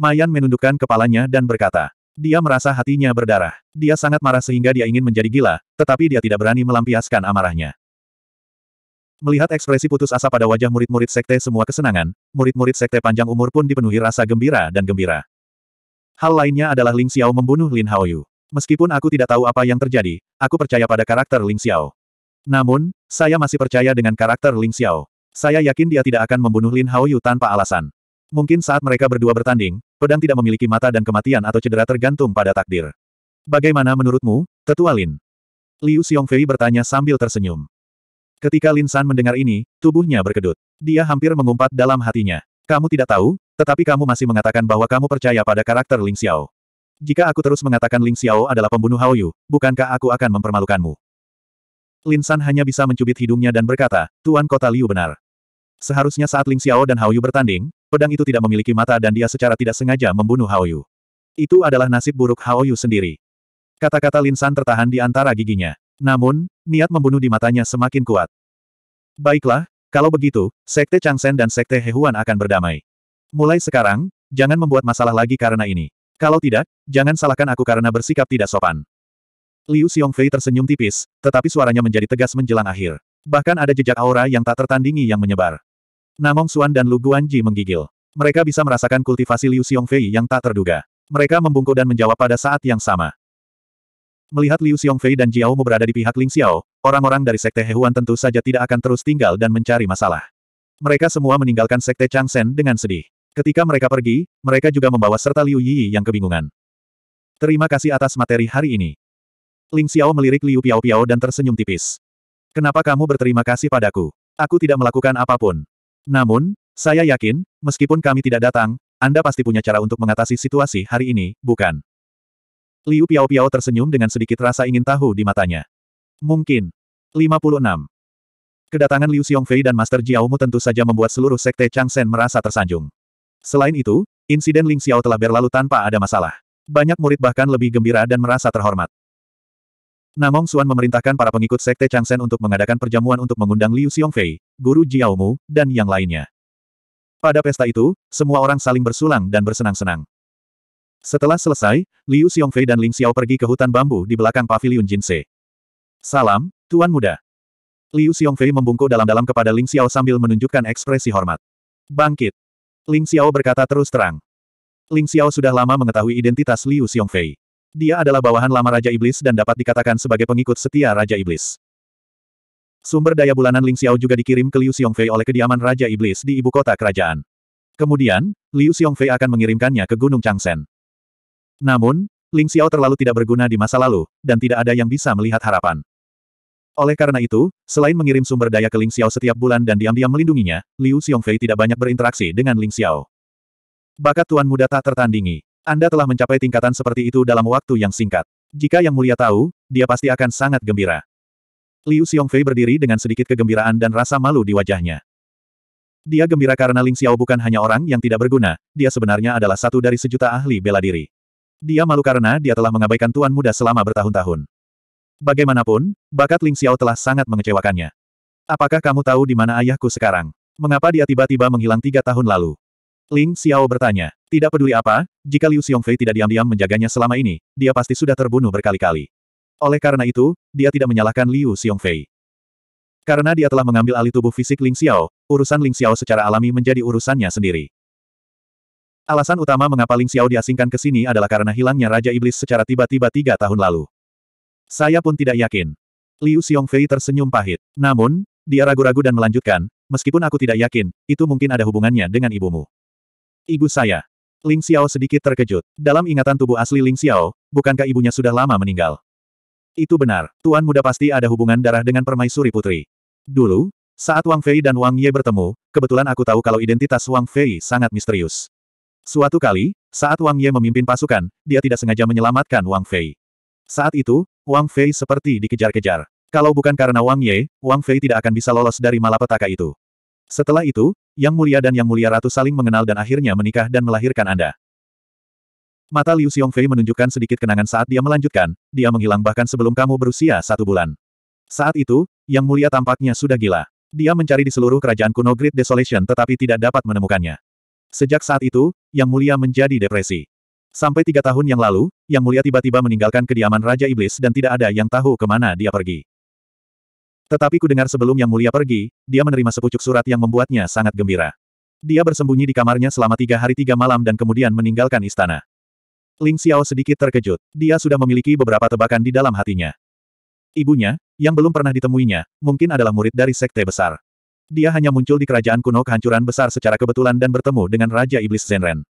Mayan menundukkan kepalanya dan berkata. Dia merasa hatinya berdarah. Dia sangat marah sehingga dia ingin menjadi gila, tetapi dia tidak berani melampiaskan amarahnya. Melihat ekspresi putus asa pada wajah murid-murid sekte semua kesenangan, murid-murid sekte panjang umur pun dipenuhi rasa gembira dan gembira. Hal lainnya adalah Ling Xiao membunuh Lin Haoyu. Meskipun aku tidak tahu apa yang terjadi, aku percaya pada karakter Ling Xiao. Namun, saya masih percaya dengan karakter Ling Xiao. Saya yakin dia tidak akan membunuh Lin Haoyu tanpa alasan. Mungkin saat mereka berdua bertanding, pedang tidak memiliki mata dan kematian atau cedera tergantung pada takdir. Bagaimana menurutmu, Tetua Lin? Liu Xiongfei bertanya sambil tersenyum. Ketika Lin San mendengar ini, tubuhnya berkedut. Dia hampir mengumpat dalam hatinya. Kamu tidak tahu, tetapi kamu masih mengatakan bahwa kamu percaya pada karakter Ling Xiao. Jika aku terus mengatakan Ling Xiao adalah pembunuh Haoyu, bukankah aku akan mempermalukanmu? Lin San hanya bisa mencubit hidungnya dan berkata, Tuan Kota Liu benar. Seharusnya saat Ling Xiao dan Hao Yu bertanding, pedang itu tidak memiliki mata dan dia secara tidak sengaja membunuh Hao Yu. Itu adalah nasib buruk Hao Yu sendiri. Kata-kata Lin San tertahan di antara giginya. Namun, niat membunuh di matanya semakin kuat. Baiklah, kalau begitu, Sekte Chang Changsen dan Sekte Hehuan akan berdamai. Mulai sekarang, jangan membuat masalah lagi karena ini. Kalau tidak, jangan salahkan aku karena bersikap tidak sopan. Liu Xiongfei tersenyum tipis, tetapi suaranya menjadi tegas menjelang akhir. Bahkan ada jejak aura yang tak tertandingi yang menyebar. Namong Xuan dan Lu Guanji menggigil. Mereka bisa merasakan kultivasi Liu Xiongfei yang tak terduga. Mereka membungkuk dan menjawab pada saat yang sama. Melihat Liu Xiongfei dan Jiao Mu berada di pihak Ling Xiao, orang-orang dari Sekte Hewan tentu saja tidak akan terus tinggal dan mencari masalah. Mereka semua meninggalkan Sekte Changsen dengan sedih. Ketika mereka pergi, mereka juga membawa serta Liu Yi yang kebingungan. Terima kasih atas materi hari ini. Ling Xiao melirik Liu Piao Piao dan tersenyum tipis. Kenapa kamu berterima kasih padaku? Aku tidak melakukan apapun. Namun, saya yakin, meskipun kami tidak datang, Anda pasti punya cara untuk mengatasi situasi hari ini, bukan? Liu Piao Piao tersenyum dengan sedikit rasa ingin tahu di matanya. Mungkin. 56. Kedatangan Liu Xiongfei dan Master Jiaomu tentu saja membuat seluruh sekte Changsen merasa tersanjung. Selain itu, insiden Ling Xiao telah berlalu tanpa ada masalah. Banyak murid bahkan lebih gembira dan merasa terhormat. Namong Xuan memerintahkan para pengikut Sekte Changsen untuk mengadakan perjamuan untuk mengundang Liu Xiongfei, Guru Jiaomu, dan yang lainnya. Pada pesta itu, semua orang saling bersulang dan bersenang-senang. Setelah selesai, Liu Xiongfei dan Ling Xiao pergi ke hutan bambu di belakang pavilion Jinse. Salam, Tuan Muda. Liu Xiongfei membungkuk dalam-dalam kepada Ling Xiao sambil menunjukkan ekspresi hormat. Bangkit. Ling Xiao berkata terus terang. Ling Xiao sudah lama mengetahui identitas Liu Xiongfei. Dia adalah bawahan lama Raja Iblis dan dapat dikatakan sebagai pengikut setia Raja Iblis. Sumber daya bulanan Ling Xiao juga dikirim ke Liu Xiongfei oleh kediaman Raja Iblis di ibu kota kerajaan. Kemudian, Liu Xiongfei akan mengirimkannya ke Gunung Changsen. Namun, Ling Xiao terlalu tidak berguna di masa lalu, dan tidak ada yang bisa melihat harapan. Oleh karena itu, selain mengirim sumber daya ke Ling Xiao setiap bulan dan diam-diam melindunginya, Liu Xiongfei tidak banyak berinteraksi dengan Ling Xiao. Bakat Tuan Muda tak tertandingi. Anda telah mencapai tingkatan seperti itu dalam waktu yang singkat. Jika Yang Mulia tahu, dia pasti akan sangat gembira. Liu Xiongfei berdiri dengan sedikit kegembiraan dan rasa malu di wajahnya. Dia gembira karena Ling Xiao bukan hanya orang yang tidak berguna, dia sebenarnya adalah satu dari sejuta ahli bela diri. Dia malu karena dia telah mengabaikan tuan muda selama bertahun-tahun. Bagaimanapun, bakat Ling Xiao telah sangat mengecewakannya. Apakah kamu tahu di mana ayahku sekarang? Mengapa dia tiba-tiba menghilang tiga tahun lalu? Ling Xiao bertanya. Tidak peduli apa, jika Liu Xiongfei tidak diam-diam menjaganya selama ini, dia pasti sudah terbunuh berkali-kali. Oleh karena itu, dia tidak menyalahkan Liu Xiongfei. Karena dia telah mengambil alih tubuh fisik Ling Xiao, urusan Ling Xiao secara alami menjadi urusannya sendiri. Alasan utama mengapa Ling Xiao diasingkan ke sini adalah karena hilangnya Raja Iblis secara tiba-tiba tiga tahun lalu. Saya pun tidak yakin. Liu Xiongfei tersenyum pahit. Namun, dia ragu-ragu dan melanjutkan, meskipun aku tidak yakin, itu mungkin ada hubungannya dengan ibumu. Ibu saya. Ling Xiao sedikit terkejut. Dalam ingatan tubuh asli Ling Xiao, bukankah ibunya sudah lama meninggal? Itu benar, Tuan Muda pasti ada hubungan darah dengan permaisuri putri. Dulu, saat Wang Fei dan Wang Ye bertemu, kebetulan aku tahu kalau identitas Wang Fei sangat misterius. Suatu kali, saat Wang Ye memimpin pasukan, dia tidak sengaja menyelamatkan Wang Fei. Saat itu, Wang Fei seperti dikejar-kejar. Kalau bukan karena Wang Ye, Wang Fei tidak akan bisa lolos dari malapetaka itu. Setelah itu, Yang Mulia dan Yang Mulia Ratu saling mengenal dan akhirnya menikah dan melahirkan Anda. Mata Liu Xiongfei menunjukkan sedikit kenangan saat dia melanjutkan, dia menghilang bahkan sebelum kamu berusia satu bulan. Saat itu, Yang Mulia tampaknya sudah gila. Dia mencari di seluruh kerajaan kuno Great Desolation tetapi tidak dapat menemukannya. Sejak saat itu, Yang Mulia menjadi depresi. Sampai tiga tahun yang lalu, Yang Mulia tiba-tiba meninggalkan kediaman Raja Iblis dan tidak ada yang tahu kemana dia pergi. Tetapi ku dengar sebelum Yang Mulia pergi, dia menerima sepucuk surat yang membuatnya sangat gembira. Dia bersembunyi di kamarnya selama tiga hari tiga malam dan kemudian meninggalkan istana. Ling Xiao sedikit terkejut. Dia sudah memiliki beberapa tebakan di dalam hatinya. Ibunya, yang belum pernah ditemuinya, mungkin adalah murid dari sekte besar. Dia hanya muncul di kerajaan kuno kehancuran besar secara kebetulan dan bertemu dengan Raja Iblis Zenren.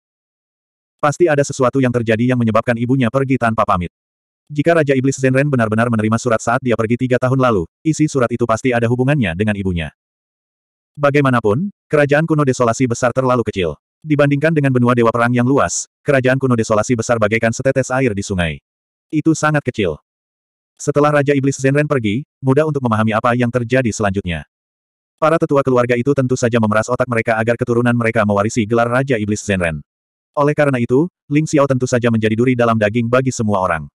Pasti ada sesuatu yang terjadi yang menyebabkan ibunya pergi tanpa pamit. Jika Raja Iblis Zenren benar-benar menerima surat saat dia pergi tiga tahun lalu, isi surat itu pasti ada hubungannya dengan ibunya. Bagaimanapun, kerajaan kuno desolasi besar terlalu kecil. Dibandingkan dengan benua dewa perang yang luas, kerajaan kuno desolasi besar bagaikan setetes air di sungai. Itu sangat kecil. Setelah Raja Iblis Zenren pergi, mudah untuk memahami apa yang terjadi selanjutnya. Para tetua keluarga itu tentu saja memeras otak mereka agar keturunan mereka mewarisi gelar Raja Iblis Zenren. Oleh karena itu, Ling Xiao tentu saja menjadi duri dalam daging bagi semua orang.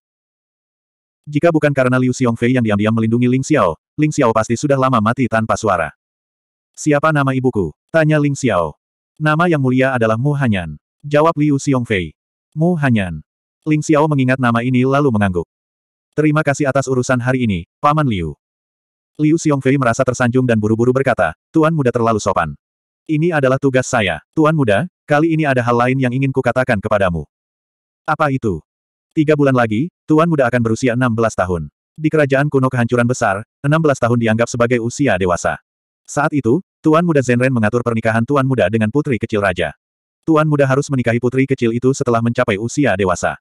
Jika bukan karena Liu Xiongfei yang diam-diam melindungi Ling Xiao, Ling Xiao pasti sudah lama mati tanpa suara. Siapa nama ibuku? Tanya Ling Xiao. Nama yang mulia adalah Mu Hanyan. Jawab Liu Xiongfei. Mu Hanyan. Ling Xiao mengingat nama ini lalu mengangguk. Terima kasih atas urusan hari ini, Paman Liu. Liu Xiongfei merasa tersanjung dan buru-buru berkata, Tuan muda terlalu sopan. Ini adalah tugas saya, Tuan muda, kali ini ada hal lain yang ingin kukatakan kepadamu. Apa itu? Tiga bulan lagi, Tuan Muda akan berusia 16 tahun. Di kerajaan kuno kehancuran besar, 16 tahun dianggap sebagai usia dewasa. Saat itu, Tuan Muda Zenren mengatur pernikahan Tuan Muda dengan putri kecil raja. Tuan Muda harus menikahi putri kecil itu setelah mencapai usia dewasa.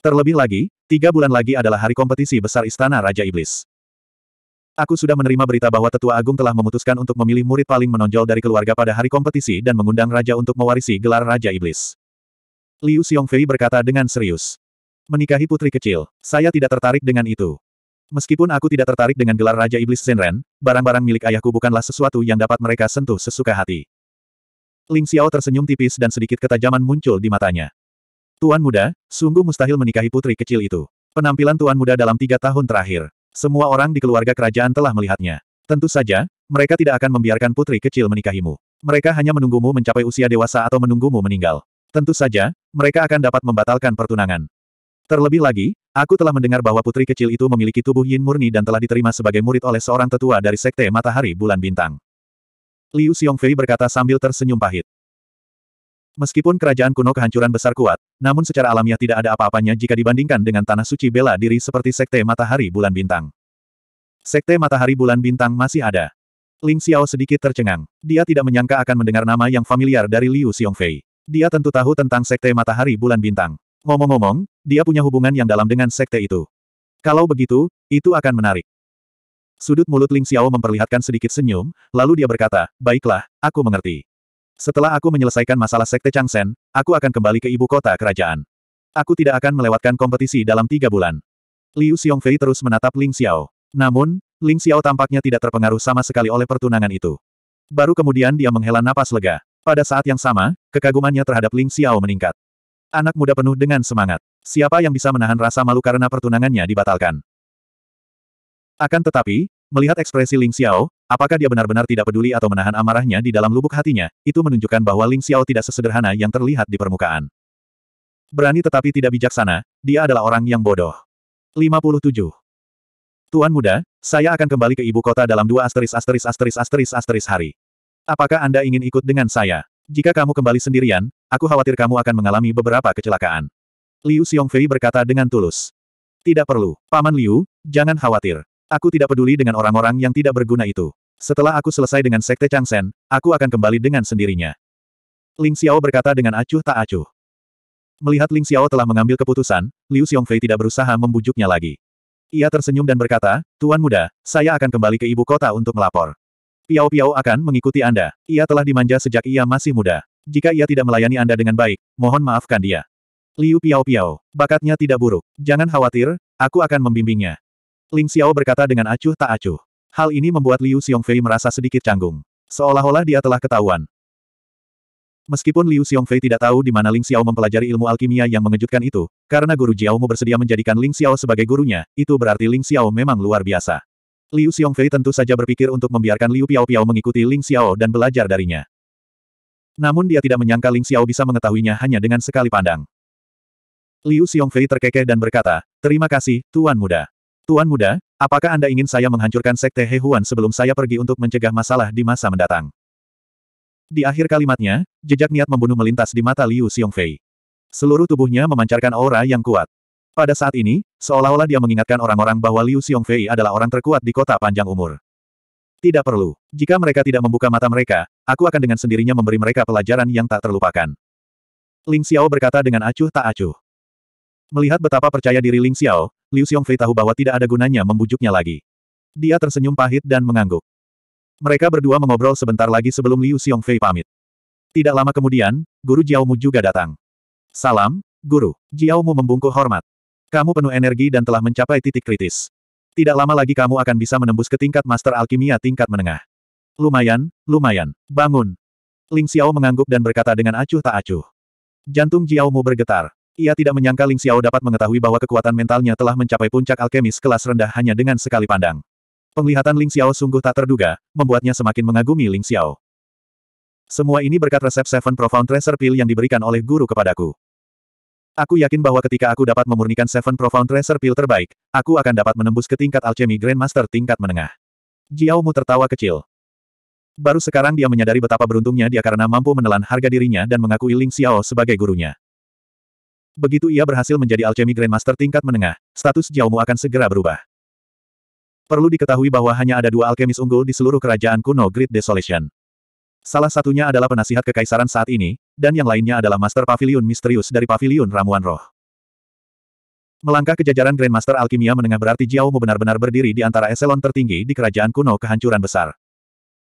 Terlebih lagi, tiga bulan lagi adalah hari kompetisi besar Istana Raja Iblis. Aku sudah menerima berita bahwa Tetua Agung telah memutuskan untuk memilih murid paling menonjol dari keluarga pada hari kompetisi dan mengundang Raja untuk mewarisi gelar Raja Iblis. Liu Xiongfei berkata dengan serius. Menikahi putri kecil. Saya tidak tertarik dengan itu. Meskipun aku tidak tertarik dengan gelar Raja Iblis Zenren, barang-barang milik ayahku bukanlah sesuatu yang dapat mereka sentuh sesuka hati. Ling Xiao tersenyum tipis dan sedikit ketajaman muncul di matanya. Tuan muda, sungguh mustahil menikahi putri kecil itu. Penampilan tuan muda dalam tiga tahun terakhir. Semua orang di keluarga kerajaan telah melihatnya. Tentu saja, mereka tidak akan membiarkan putri kecil menikahimu. Mereka hanya menunggumu mencapai usia dewasa atau menunggumu meninggal. Tentu saja, mereka akan dapat membatalkan pertunangan. Terlebih lagi, aku telah mendengar bahwa putri kecil itu memiliki tubuh yin murni dan telah diterima sebagai murid oleh seorang tetua dari Sekte Matahari Bulan Bintang. Liu Xiongfei berkata sambil tersenyum pahit. Meskipun kerajaan kuno kehancuran besar kuat, namun secara alamiah tidak ada apa-apanya jika dibandingkan dengan tanah suci bela diri seperti Sekte Matahari Bulan Bintang. Sekte Matahari Bulan Bintang masih ada. Ling Xiao sedikit tercengang. Dia tidak menyangka akan mendengar nama yang familiar dari Liu Xiongfei. Dia tentu tahu tentang Sekte Matahari Bulan Bintang. Ngomong-ngomong, dia punya hubungan yang dalam dengan sekte itu. Kalau begitu, itu akan menarik. Sudut mulut Ling Xiao memperlihatkan sedikit senyum, lalu dia berkata, baiklah, aku mengerti. Setelah aku menyelesaikan masalah sekte Changsen, aku akan kembali ke ibu kota kerajaan. Aku tidak akan melewatkan kompetisi dalam tiga bulan. Liu Xiongfei terus menatap Ling Xiao. Namun, Ling Xiao tampaknya tidak terpengaruh sama sekali oleh pertunangan itu. Baru kemudian dia menghela napas lega. Pada saat yang sama, kekagumannya terhadap Ling Xiao meningkat. Anak muda penuh dengan semangat. Siapa yang bisa menahan rasa malu karena pertunangannya dibatalkan? Akan tetapi, melihat ekspresi Ling Xiao, apakah dia benar-benar tidak peduli atau menahan amarahnya di dalam lubuk hatinya, itu menunjukkan bahwa Ling Xiao tidak sesederhana yang terlihat di permukaan. Berani tetapi tidak bijaksana, dia adalah orang yang bodoh. 57. Tuan muda, saya akan kembali ke ibu kota dalam dua asteris asteris asteris asteris asteris hari. Apakah Anda ingin ikut dengan saya? Jika kamu kembali sendirian, aku khawatir kamu akan mengalami beberapa kecelakaan. Liu Xiongfei berkata dengan tulus. Tidak perlu, Paman Liu, jangan khawatir. Aku tidak peduli dengan orang-orang yang tidak berguna itu. Setelah aku selesai dengan Sekte Changsen, aku akan kembali dengan sendirinya. Ling Xiao berkata dengan acuh tak acuh. Melihat Ling Xiao telah mengambil keputusan, Liu Xiongfei tidak berusaha membujuknya lagi. Ia tersenyum dan berkata, Tuan muda, saya akan kembali ke ibu kota untuk melapor. Piao Piao akan mengikuti Anda. Ia telah dimanja sejak ia masih muda. Jika ia tidak melayani Anda dengan baik, mohon maafkan dia. Liu Piao Piao, bakatnya tidak buruk. Jangan khawatir, aku akan membimbingnya. Ling Xiao berkata dengan acuh tak acuh. Hal ini membuat Liu Xiongfei merasa sedikit canggung. Seolah-olah dia telah ketahuan. Meskipun Liu Xiongfei tidak tahu di mana Ling Xiao mempelajari ilmu alkimia yang mengejutkan itu, karena guru Jiaomu bersedia menjadikan Ling Xiao sebagai gurunya, itu berarti Ling Xiao memang luar biasa. Liu Xiongfei tentu saja berpikir untuk membiarkan Liu Piao Piao mengikuti Ling Xiao dan belajar darinya. Namun dia tidak menyangka Ling Xiao bisa mengetahuinya hanya dengan sekali pandang. Liu Xiongfei terkekeh dan berkata, Terima kasih, Tuan Muda. Tuan Muda, apakah Anda ingin saya menghancurkan Sekte Hehuan sebelum saya pergi untuk mencegah masalah di masa mendatang? Di akhir kalimatnya, jejak niat membunuh melintas di mata Liu Xiongfei. Seluruh tubuhnya memancarkan aura yang kuat. Pada saat ini, seolah-olah dia mengingatkan orang-orang bahwa Liu Xiongfei adalah orang terkuat di kota panjang umur. Tidak perlu. Jika mereka tidak membuka mata mereka, aku akan dengan sendirinya memberi mereka pelajaran yang tak terlupakan. Ling Xiao berkata dengan acuh tak acuh. Melihat betapa percaya diri Ling Xiao, Liu Xiongfei tahu bahwa tidak ada gunanya membujuknya lagi. Dia tersenyum pahit dan mengangguk. Mereka berdua mengobrol sebentar lagi sebelum Liu Xiongfei pamit. Tidak lama kemudian, Guru Jiaomu juga datang. Salam, Guru. Jiaomu membungkuk hormat. Kamu penuh energi dan telah mencapai titik kritis. Tidak lama lagi kamu akan bisa menembus ke tingkat master alkimia tingkat menengah. Lumayan, lumayan. Bangun. Ling Xiao mengangguk dan berkata dengan acuh tak acuh. Jantung Jiao Mu bergetar. Ia tidak menyangka Ling Xiao dapat mengetahui bahwa kekuatan mentalnya telah mencapai puncak alkemis kelas rendah hanya dengan sekali pandang. Penglihatan Ling Xiao sungguh tak terduga, membuatnya semakin mengagumi Ling Xiao. Semua ini berkat resep Seven Profound Tracer Pill yang diberikan oleh guru kepadaku. Aku yakin bahwa ketika aku dapat memurnikan Seven Profound Treasure Pill terbaik, aku akan dapat menembus ke tingkat Alchemy Grandmaster tingkat menengah. Jiao Mu tertawa kecil. Baru sekarang dia menyadari betapa beruntungnya dia karena mampu menelan harga dirinya dan mengakui Ling Xiao sebagai gurunya. Begitu ia berhasil menjadi Alchemy Grandmaster tingkat menengah, status Jiao Mu akan segera berubah. Perlu diketahui bahwa hanya ada dua alkemis unggul di seluruh kerajaan kuno Great Desolation. Salah satunya adalah penasihat kekaisaran saat ini, dan yang lainnya adalah Master Pavilion Misterius dari Pavilion Ramuan Roh. Melangkah ke jajaran Grandmaster Alkimia menengah berarti Jiao Mu benar-benar berdiri di antara eselon tertinggi di kerajaan kuno kehancuran besar.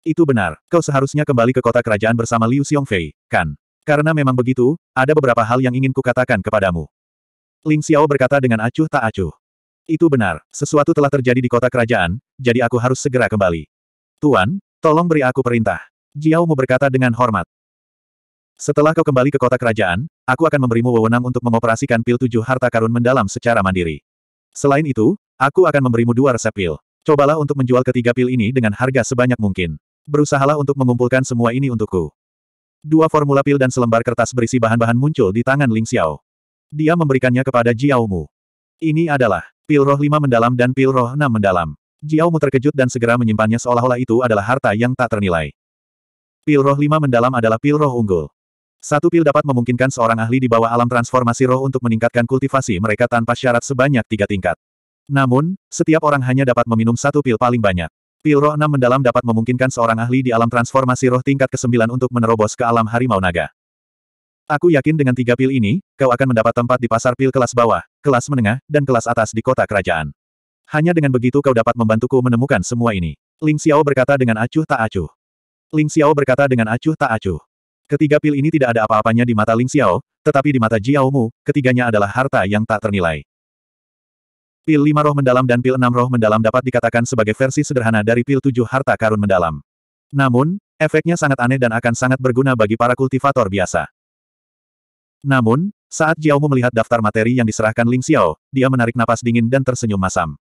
Itu benar, kau seharusnya kembali ke kota kerajaan bersama Liu Xiongfei, kan? Karena memang begitu, ada beberapa hal yang ingin kukatakan kepadamu. Ling Xiao berkata dengan acuh tak acuh. Itu benar, sesuatu telah terjadi di kota kerajaan, jadi aku harus segera kembali. Tuan, tolong beri aku perintah. Jiao Mu berkata dengan hormat. Setelah kau kembali ke kota kerajaan, aku akan memberimu wewenang untuk mengoperasikan pil tujuh harta karun mendalam secara mandiri. Selain itu, aku akan memberimu dua resep pil. Cobalah untuk menjual ketiga pil ini dengan harga sebanyak mungkin. Berusahalah untuk mengumpulkan semua ini untukku. Dua formula pil dan selembar kertas berisi bahan-bahan muncul di tangan Ling Xiao. Dia memberikannya kepada Jiao Mu. Ini adalah pil roh lima mendalam dan pil roh enam mendalam. Jiao Mu terkejut dan segera menyimpannya seolah-olah itu adalah harta yang tak ternilai. Pil roh lima mendalam adalah pil roh unggul. Satu pil dapat memungkinkan seorang ahli di bawah alam transformasi roh untuk meningkatkan kultivasi mereka tanpa syarat sebanyak tiga tingkat. Namun, setiap orang hanya dapat meminum satu pil paling banyak. Pil roh Enam mendalam dapat memungkinkan seorang ahli di alam transformasi roh tingkat ke-9 untuk menerobos ke alam harimau naga. Aku yakin dengan tiga pil ini, kau akan mendapat tempat di pasar pil kelas bawah, kelas menengah, dan kelas atas di kota kerajaan. Hanya dengan begitu kau dapat membantuku menemukan semua ini. Ling Xiao berkata dengan acuh tak acuh. Ling Xiao berkata dengan acuh tak acuh. Ketiga pil ini tidak ada apa-apanya di mata Ling Xiao, tetapi di mata Jiao Mu, ketiganya adalah harta yang tak ternilai. Pil lima roh mendalam dan pil enam roh mendalam dapat dikatakan sebagai versi sederhana dari pil tujuh harta karun mendalam. Namun, efeknya sangat aneh dan akan sangat berguna bagi para kultivator biasa. Namun, saat Jiao Mu melihat daftar materi yang diserahkan Ling Xiao, dia menarik napas dingin dan tersenyum masam.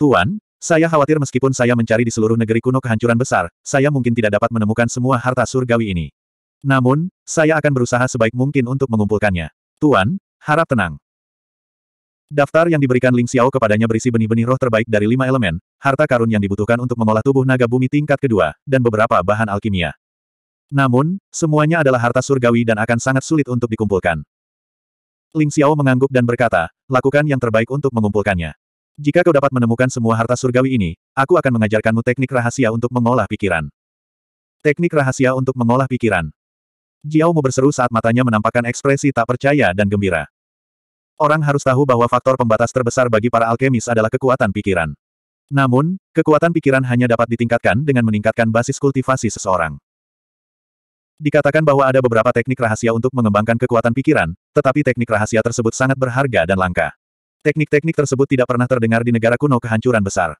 Tuan, saya khawatir meskipun saya mencari di seluruh negeri kuno kehancuran besar, saya mungkin tidak dapat menemukan semua harta surgawi ini. Namun, saya akan berusaha sebaik mungkin untuk mengumpulkannya. Tuan, harap tenang. Daftar yang diberikan Ling Xiao kepadanya berisi benih-benih roh terbaik dari lima elemen, harta karun yang dibutuhkan untuk mengolah tubuh naga bumi tingkat kedua, dan beberapa bahan alkimia. Namun, semuanya adalah harta surgawi dan akan sangat sulit untuk dikumpulkan. Ling Xiao mengangguk dan berkata, lakukan yang terbaik untuk mengumpulkannya. Jika kau dapat menemukan semua harta surgawi ini, aku akan mengajarkanmu teknik rahasia untuk mengolah pikiran. Teknik rahasia untuk mengolah pikiran. Jiao Mu berseru saat matanya menampakkan ekspresi tak percaya dan gembira. Orang harus tahu bahwa faktor pembatas terbesar bagi para alkemis adalah kekuatan pikiran. Namun, kekuatan pikiran hanya dapat ditingkatkan dengan meningkatkan basis kultivasi seseorang. Dikatakan bahwa ada beberapa teknik rahasia untuk mengembangkan kekuatan pikiran, tetapi teknik rahasia tersebut sangat berharga dan langka. Teknik-teknik tersebut tidak pernah terdengar di negara kuno kehancuran besar.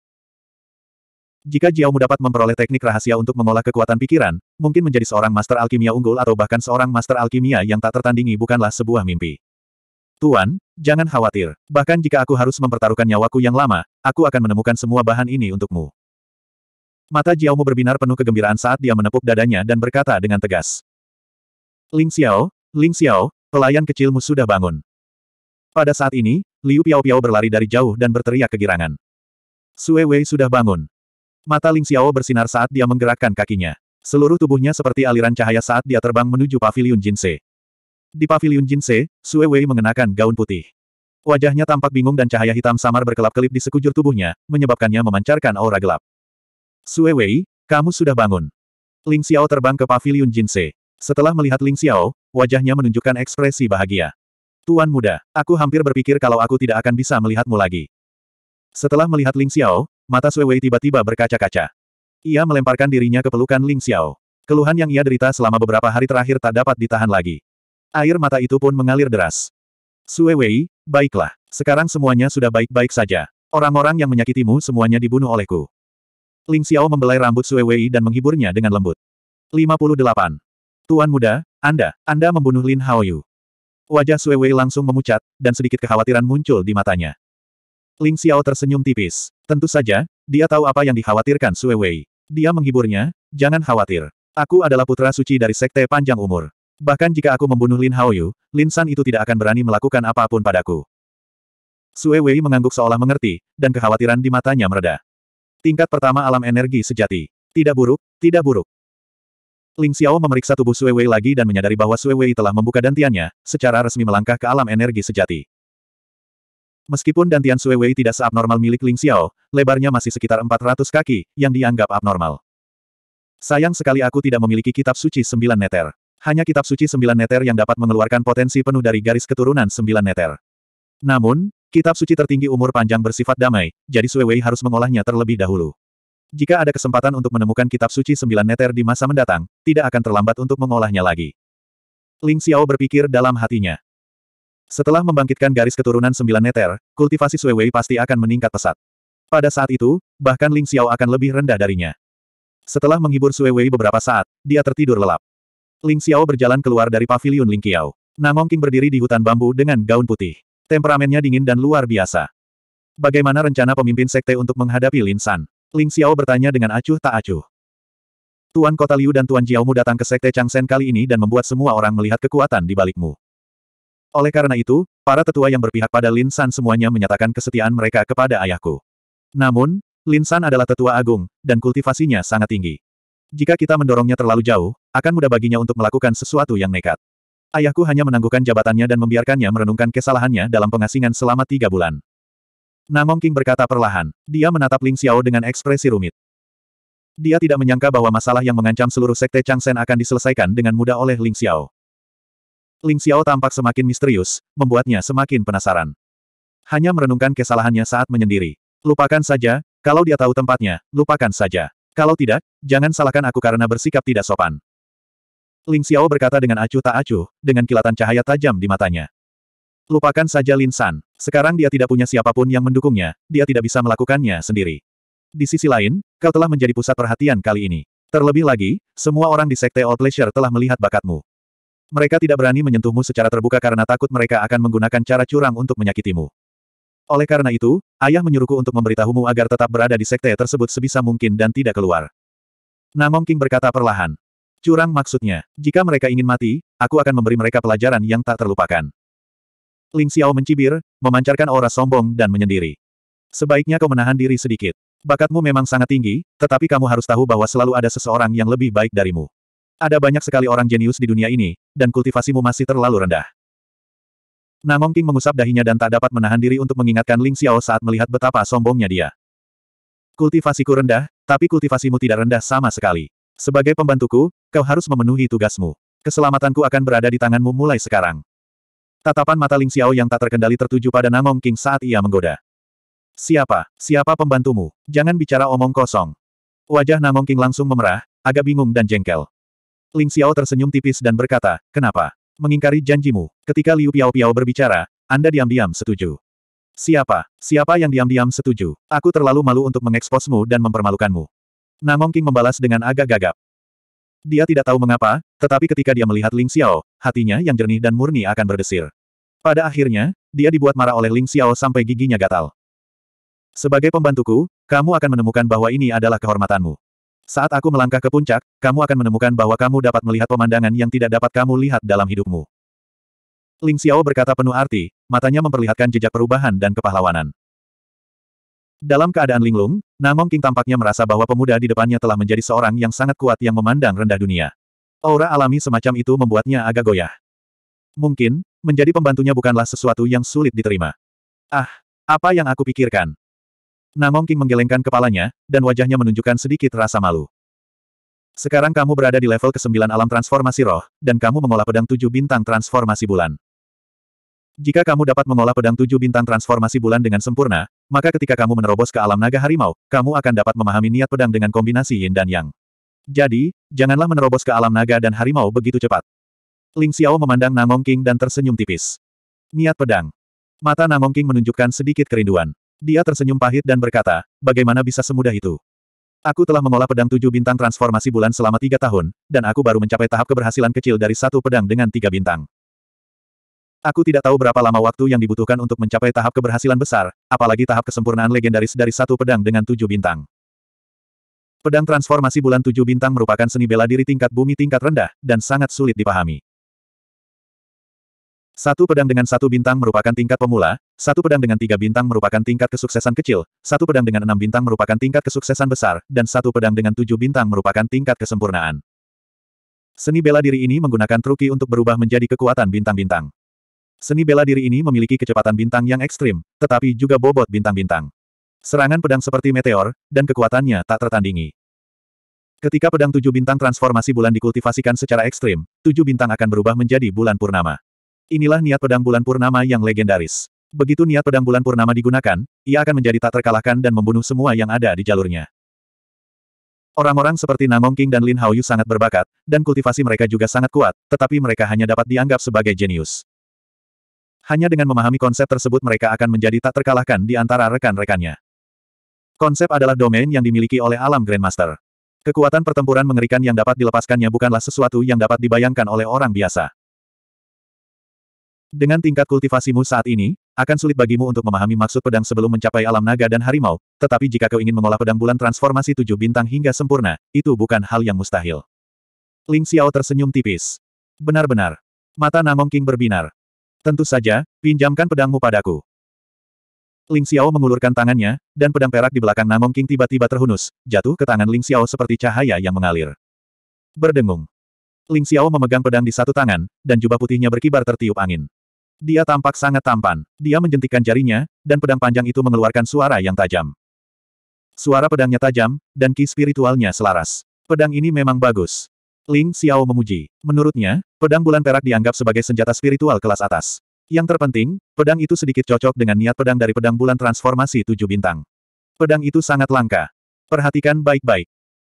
Jika Jiaomu dapat memperoleh teknik rahasia untuk mengolah kekuatan pikiran, mungkin menjadi seorang master alkimia unggul atau bahkan seorang master alkimia yang tak tertandingi bukanlah sebuah mimpi. Tuan, jangan khawatir. Bahkan jika aku harus mempertaruhkan nyawaku yang lama, aku akan menemukan semua bahan ini untukmu. Mata Jiaomu berbinar penuh kegembiraan saat dia menepuk dadanya dan berkata dengan tegas. Ling Xiao, Ling Xiao, pelayan kecilmu sudah bangun. Pada saat ini, Liu Piao-Piao berlari dari jauh dan berteriak kegirangan. Sue Wei sudah bangun. Mata Ling Xiao bersinar saat dia menggerakkan kakinya. Seluruh tubuhnya seperti aliran cahaya saat dia terbang menuju pavilion Jinse. Di pavilion Jinse, Sue Wei mengenakan gaun putih. Wajahnya tampak bingung dan cahaya hitam samar berkelap-kelip di sekujur tubuhnya, menyebabkannya memancarkan aura gelap. Sue Wei, kamu sudah bangun. Ling Xiao terbang ke pavilion Jinse. Setelah melihat Ling Xiao, wajahnya menunjukkan ekspresi bahagia. Tuan muda, aku hampir berpikir kalau aku tidak akan bisa melihatmu lagi. Setelah melihat Ling Xiao, mata Sui Wei tiba-tiba berkaca-kaca. Ia melemparkan dirinya ke pelukan Ling Xiao. Keluhan yang ia derita selama beberapa hari terakhir tak dapat ditahan lagi. Air mata itu pun mengalir deras. Sui Wei, baiklah. Sekarang semuanya sudah baik-baik saja. Orang-orang yang menyakitimu semuanya dibunuh olehku. Ling Xiao membelai rambut Sue Wei dan menghiburnya dengan lembut. 58. Tuan muda, Anda, Anda membunuh Lin Haoyu. Wajah Sue Wei langsung memucat, dan sedikit kekhawatiran muncul di matanya. Ling Xiao tersenyum tipis. Tentu saja, dia tahu apa yang dikhawatirkan Sue Wei. Dia menghiburnya, jangan khawatir. Aku adalah putra suci dari Sekte Panjang Umur. Bahkan jika aku membunuh Lin Haoyu, Lin San itu tidak akan berani melakukan apapun padaku. Sue Wei mengangguk seolah mengerti, dan kekhawatiran di matanya mereda. Tingkat pertama alam energi sejati. Tidak buruk, tidak buruk. Ling Xiao memeriksa tubuh Sue Wei lagi dan menyadari bahwa Sue Wei telah membuka dantiannya, secara resmi melangkah ke alam energi sejati. Meskipun dantian Sue Wei tidak seabnormal milik Ling Xiao, lebarnya masih sekitar 400 kaki, yang dianggap abnormal. Sayang sekali aku tidak memiliki kitab suci sembilan neter. Hanya kitab suci sembilan neter yang dapat mengeluarkan potensi penuh dari garis keturunan sembilan neter. Namun, kitab suci tertinggi umur panjang bersifat damai, jadi Sue Wei harus mengolahnya terlebih dahulu. Jika ada kesempatan untuk menemukan kitab suci sembilan neter di masa mendatang, tidak akan terlambat untuk mengolahnya lagi. Ling Xiao berpikir dalam hatinya. Setelah membangkitkan garis keturunan sembilan neter, kultivasi Suewei pasti akan meningkat pesat. Pada saat itu, bahkan Ling Xiao akan lebih rendah darinya. Setelah menghibur Suewei beberapa saat, dia tertidur lelap. Ling Xiao berjalan keluar dari pavilion Ling Qiao. Namong King berdiri di hutan bambu dengan gaun putih. Temperamennya dingin dan luar biasa. Bagaimana rencana pemimpin sekte untuk menghadapi Lin San? Ling Xiao bertanya dengan acuh tak acuh. Tuan Kota Liu dan Tuan Jiaomu datang ke Sekte Changsen kali ini dan membuat semua orang melihat kekuatan di balikmu. Oleh karena itu, para tetua yang berpihak pada Lin San semuanya menyatakan kesetiaan mereka kepada ayahku. Namun, Lin San adalah tetua agung, dan kultivasinya sangat tinggi. Jika kita mendorongnya terlalu jauh, akan mudah baginya untuk melakukan sesuatu yang nekat. Ayahku hanya menangguhkan jabatannya dan membiarkannya merenungkan kesalahannya dalam pengasingan selama tiga bulan. Namong King berkata perlahan, dia menatap Ling Xiao dengan ekspresi rumit. Dia tidak menyangka bahwa masalah yang mengancam seluruh sekte Changsen akan diselesaikan dengan mudah oleh Ling Xiao. Ling Xiao tampak semakin misterius, membuatnya semakin penasaran. Hanya merenungkan kesalahannya saat menyendiri. Lupakan saja, kalau dia tahu tempatnya, lupakan saja. Kalau tidak, jangan salahkan aku karena bersikap tidak sopan. Ling Xiao berkata dengan acuh tak acuh, dengan kilatan cahaya tajam di matanya. Lupakan saja Lin San. Sekarang dia tidak punya siapapun yang mendukungnya, dia tidak bisa melakukannya sendiri. Di sisi lain, kau telah menjadi pusat perhatian kali ini. Terlebih lagi, semua orang di Sekte All Pleasure telah melihat bakatmu. Mereka tidak berani menyentuhmu secara terbuka karena takut mereka akan menggunakan cara curang untuk menyakitimu. Oleh karena itu, ayah menyuruhku untuk memberitahumu agar tetap berada di sekte tersebut sebisa mungkin dan tidak keluar. Namong King berkata perlahan. Curang maksudnya, jika mereka ingin mati, aku akan memberi mereka pelajaran yang tak terlupakan. Ling Xiao mencibir, memancarkan aura sombong dan menyendiri. Sebaiknya kau menahan diri sedikit. Bakatmu memang sangat tinggi, tetapi kamu harus tahu bahwa selalu ada seseorang yang lebih baik darimu. Ada banyak sekali orang jenius di dunia ini, dan kultivasimu masih terlalu rendah. Namong King mengusap dahinya dan tak dapat menahan diri untuk mengingatkan Ling Xiao saat melihat betapa sombongnya dia. Kultivasiku rendah, tapi kultivasimu tidak rendah sama sekali. Sebagai pembantuku, kau harus memenuhi tugasmu. Keselamatanku akan berada di tanganmu mulai sekarang. Tatapan mata Ling Xiao yang tak terkendali tertuju pada Nangong King saat ia menggoda. Siapa? Siapa pembantumu? Jangan bicara omong kosong. Wajah Nangong King langsung memerah, agak bingung dan jengkel. Ling Xiao tersenyum tipis dan berkata, kenapa? Mengingkari janjimu. Ketika Liu Piao Piao berbicara, Anda diam-diam setuju. Siapa? Siapa yang diam-diam setuju? Aku terlalu malu untuk mengeksposmu dan mempermalukanmu. Nangong King membalas dengan agak gagap. Dia tidak tahu mengapa, tetapi ketika dia melihat Ling Xiao, hatinya yang jernih dan murni akan berdesir. Pada akhirnya, dia dibuat marah oleh Ling Xiao sampai giginya gatal. Sebagai pembantuku, kamu akan menemukan bahwa ini adalah kehormatanmu. Saat aku melangkah ke puncak, kamu akan menemukan bahwa kamu dapat melihat pemandangan yang tidak dapat kamu lihat dalam hidupmu. Ling Xiao berkata penuh arti, matanya memperlihatkan jejak perubahan dan kepahlawanan. Dalam keadaan linglung, Namong King tampaknya merasa bahwa pemuda di depannya telah menjadi seorang yang sangat kuat yang memandang rendah dunia. Aura alami semacam itu membuatnya agak goyah. Mungkin, menjadi pembantunya bukanlah sesuatu yang sulit diterima. Ah, apa yang aku pikirkan? Namong King menggelengkan kepalanya, dan wajahnya menunjukkan sedikit rasa malu. Sekarang kamu berada di level ke-9 alam transformasi roh, dan kamu mengolah pedang tujuh bintang transformasi bulan. Jika kamu dapat mengolah pedang tujuh bintang transformasi bulan dengan sempurna, maka ketika kamu menerobos ke alam naga harimau, kamu akan dapat memahami niat pedang dengan kombinasi yin dan yang. Jadi, janganlah menerobos ke alam naga dan harimau begitu cepat. Ling Xiao memandang Namong King dan tersenyum tipis. Niat pedang. Mata Namong King menunjukkan sedikit kerinduan. Dia tersenyum pahit dan berkata, bagaimana bisa semudah itu? Aku telah mengolah pedang tujuh bintang transformasi bulan selama tiga tahun, dan aku baru mencapai tahap keberhasilan kecil dari satu pedang dengan tiga bintang. Aku tidak tahu berapa lama waktu yang dibutuhkan untuk mencapai tahap keberhasilan besar, apalagi tahap kesempurnaan legendaris dari satu pedang dengan tujuh bintang. Pedang transformasi bulan tujuh bintang merupakan seni bela diri tingkat bumi tingkat rendah, dan sangat sulit dipahami. Satu pedang dengan satu bintang merupakan tingkat pemula, satu pedang dengan tiga bintang merupakan tingkat kesuksesan kecil, satu pedang dengan enam bintang merupakan tingkat kesuksesan besar, dan satu pedang dengan tujuh bintang merupakan tingkat kesempurnaan. Seni bela diri ini menggunakan truki untuk berubah menjadi kekuatan bintang-bintang. Seni bela diri ini memiliki kecepatan bintang yang ekstrim, tetapi juga bobot bintang-bintang. Serangan pedang seperti meteor, dan kekuatannya tak tertandingi. Ketika pedang tujuh bintang transformasi bulan dikultivasikan secara ekstrim, tujuh bintang akan berubah menjadi bulan purnama. Inilah niat pedang bulan purnama yang legendaris. Begitu niat pedang bulan purnama digunakan, ia akan menjadi tak terkalahkan dan membunuh semua yang ada di jalurnya. Orang-orang seperti Namong King dan Lin Haoyu sangat berbakat, dan kultivasi mereka juga sangat kuat, tetapi mereka hanya dapat dianggap sebagai jenius. Hanya dengan memahami konsep tersebut mereka akan menjadi tak terkalahkan di antara rekan-rekannya. Konsep adalah domain yang dimiliki oleh alam Grandmaster. Kekuatan pertempuran mengerikan yang dapat dilepaskannya bukanlah sesuatu yang dapat dibayangkan oleh orang biasa. Dengan tingkat kultivasimu saat ini, akan sulit bagimu untuk memahami maksud pedang sebelum mencapai alam naga dan harimau, tetapi jika kau ingin mengolah pedang bulan transformasi tujuh bintang hingga sempurna, itu bukan hal yang mustahil. Ling Xiao tersenyum tipis. Benar-benar. Mata Namong King berbinar. Tentu saja, pinjamkan pedangmu padaku. Ling Xiao mengulurkan tangannya, dan pedang perak di belakang Namong King tiba-tiba terhunus, jatuh ke tangan Ling Xiao seperti cahaya yang mengalir. Berdengung. Ling Xiao memegang pedang di satu tangan, dan jubah putihnya berkibar tertiup angin. Dia tampak sangat tampan. Dia menjentikkan jarinya, dan pedang panjang itu mengeluarkan suara yang tajam. Suara pedangnya tajam, dan ki spiritualnya selaras. Pedang ini memang bagus. Ling Xiao memuji. Menurutnya, pedang bulan perak dianggap sebagai senjata spiritual kelas atas. Yang terpenting, pedang itu sedikit cocok dengan niat pedang dari pedang bulan transformasi tujuh bintang. Pedang itu sangat langka. Perhatikan baik-baik.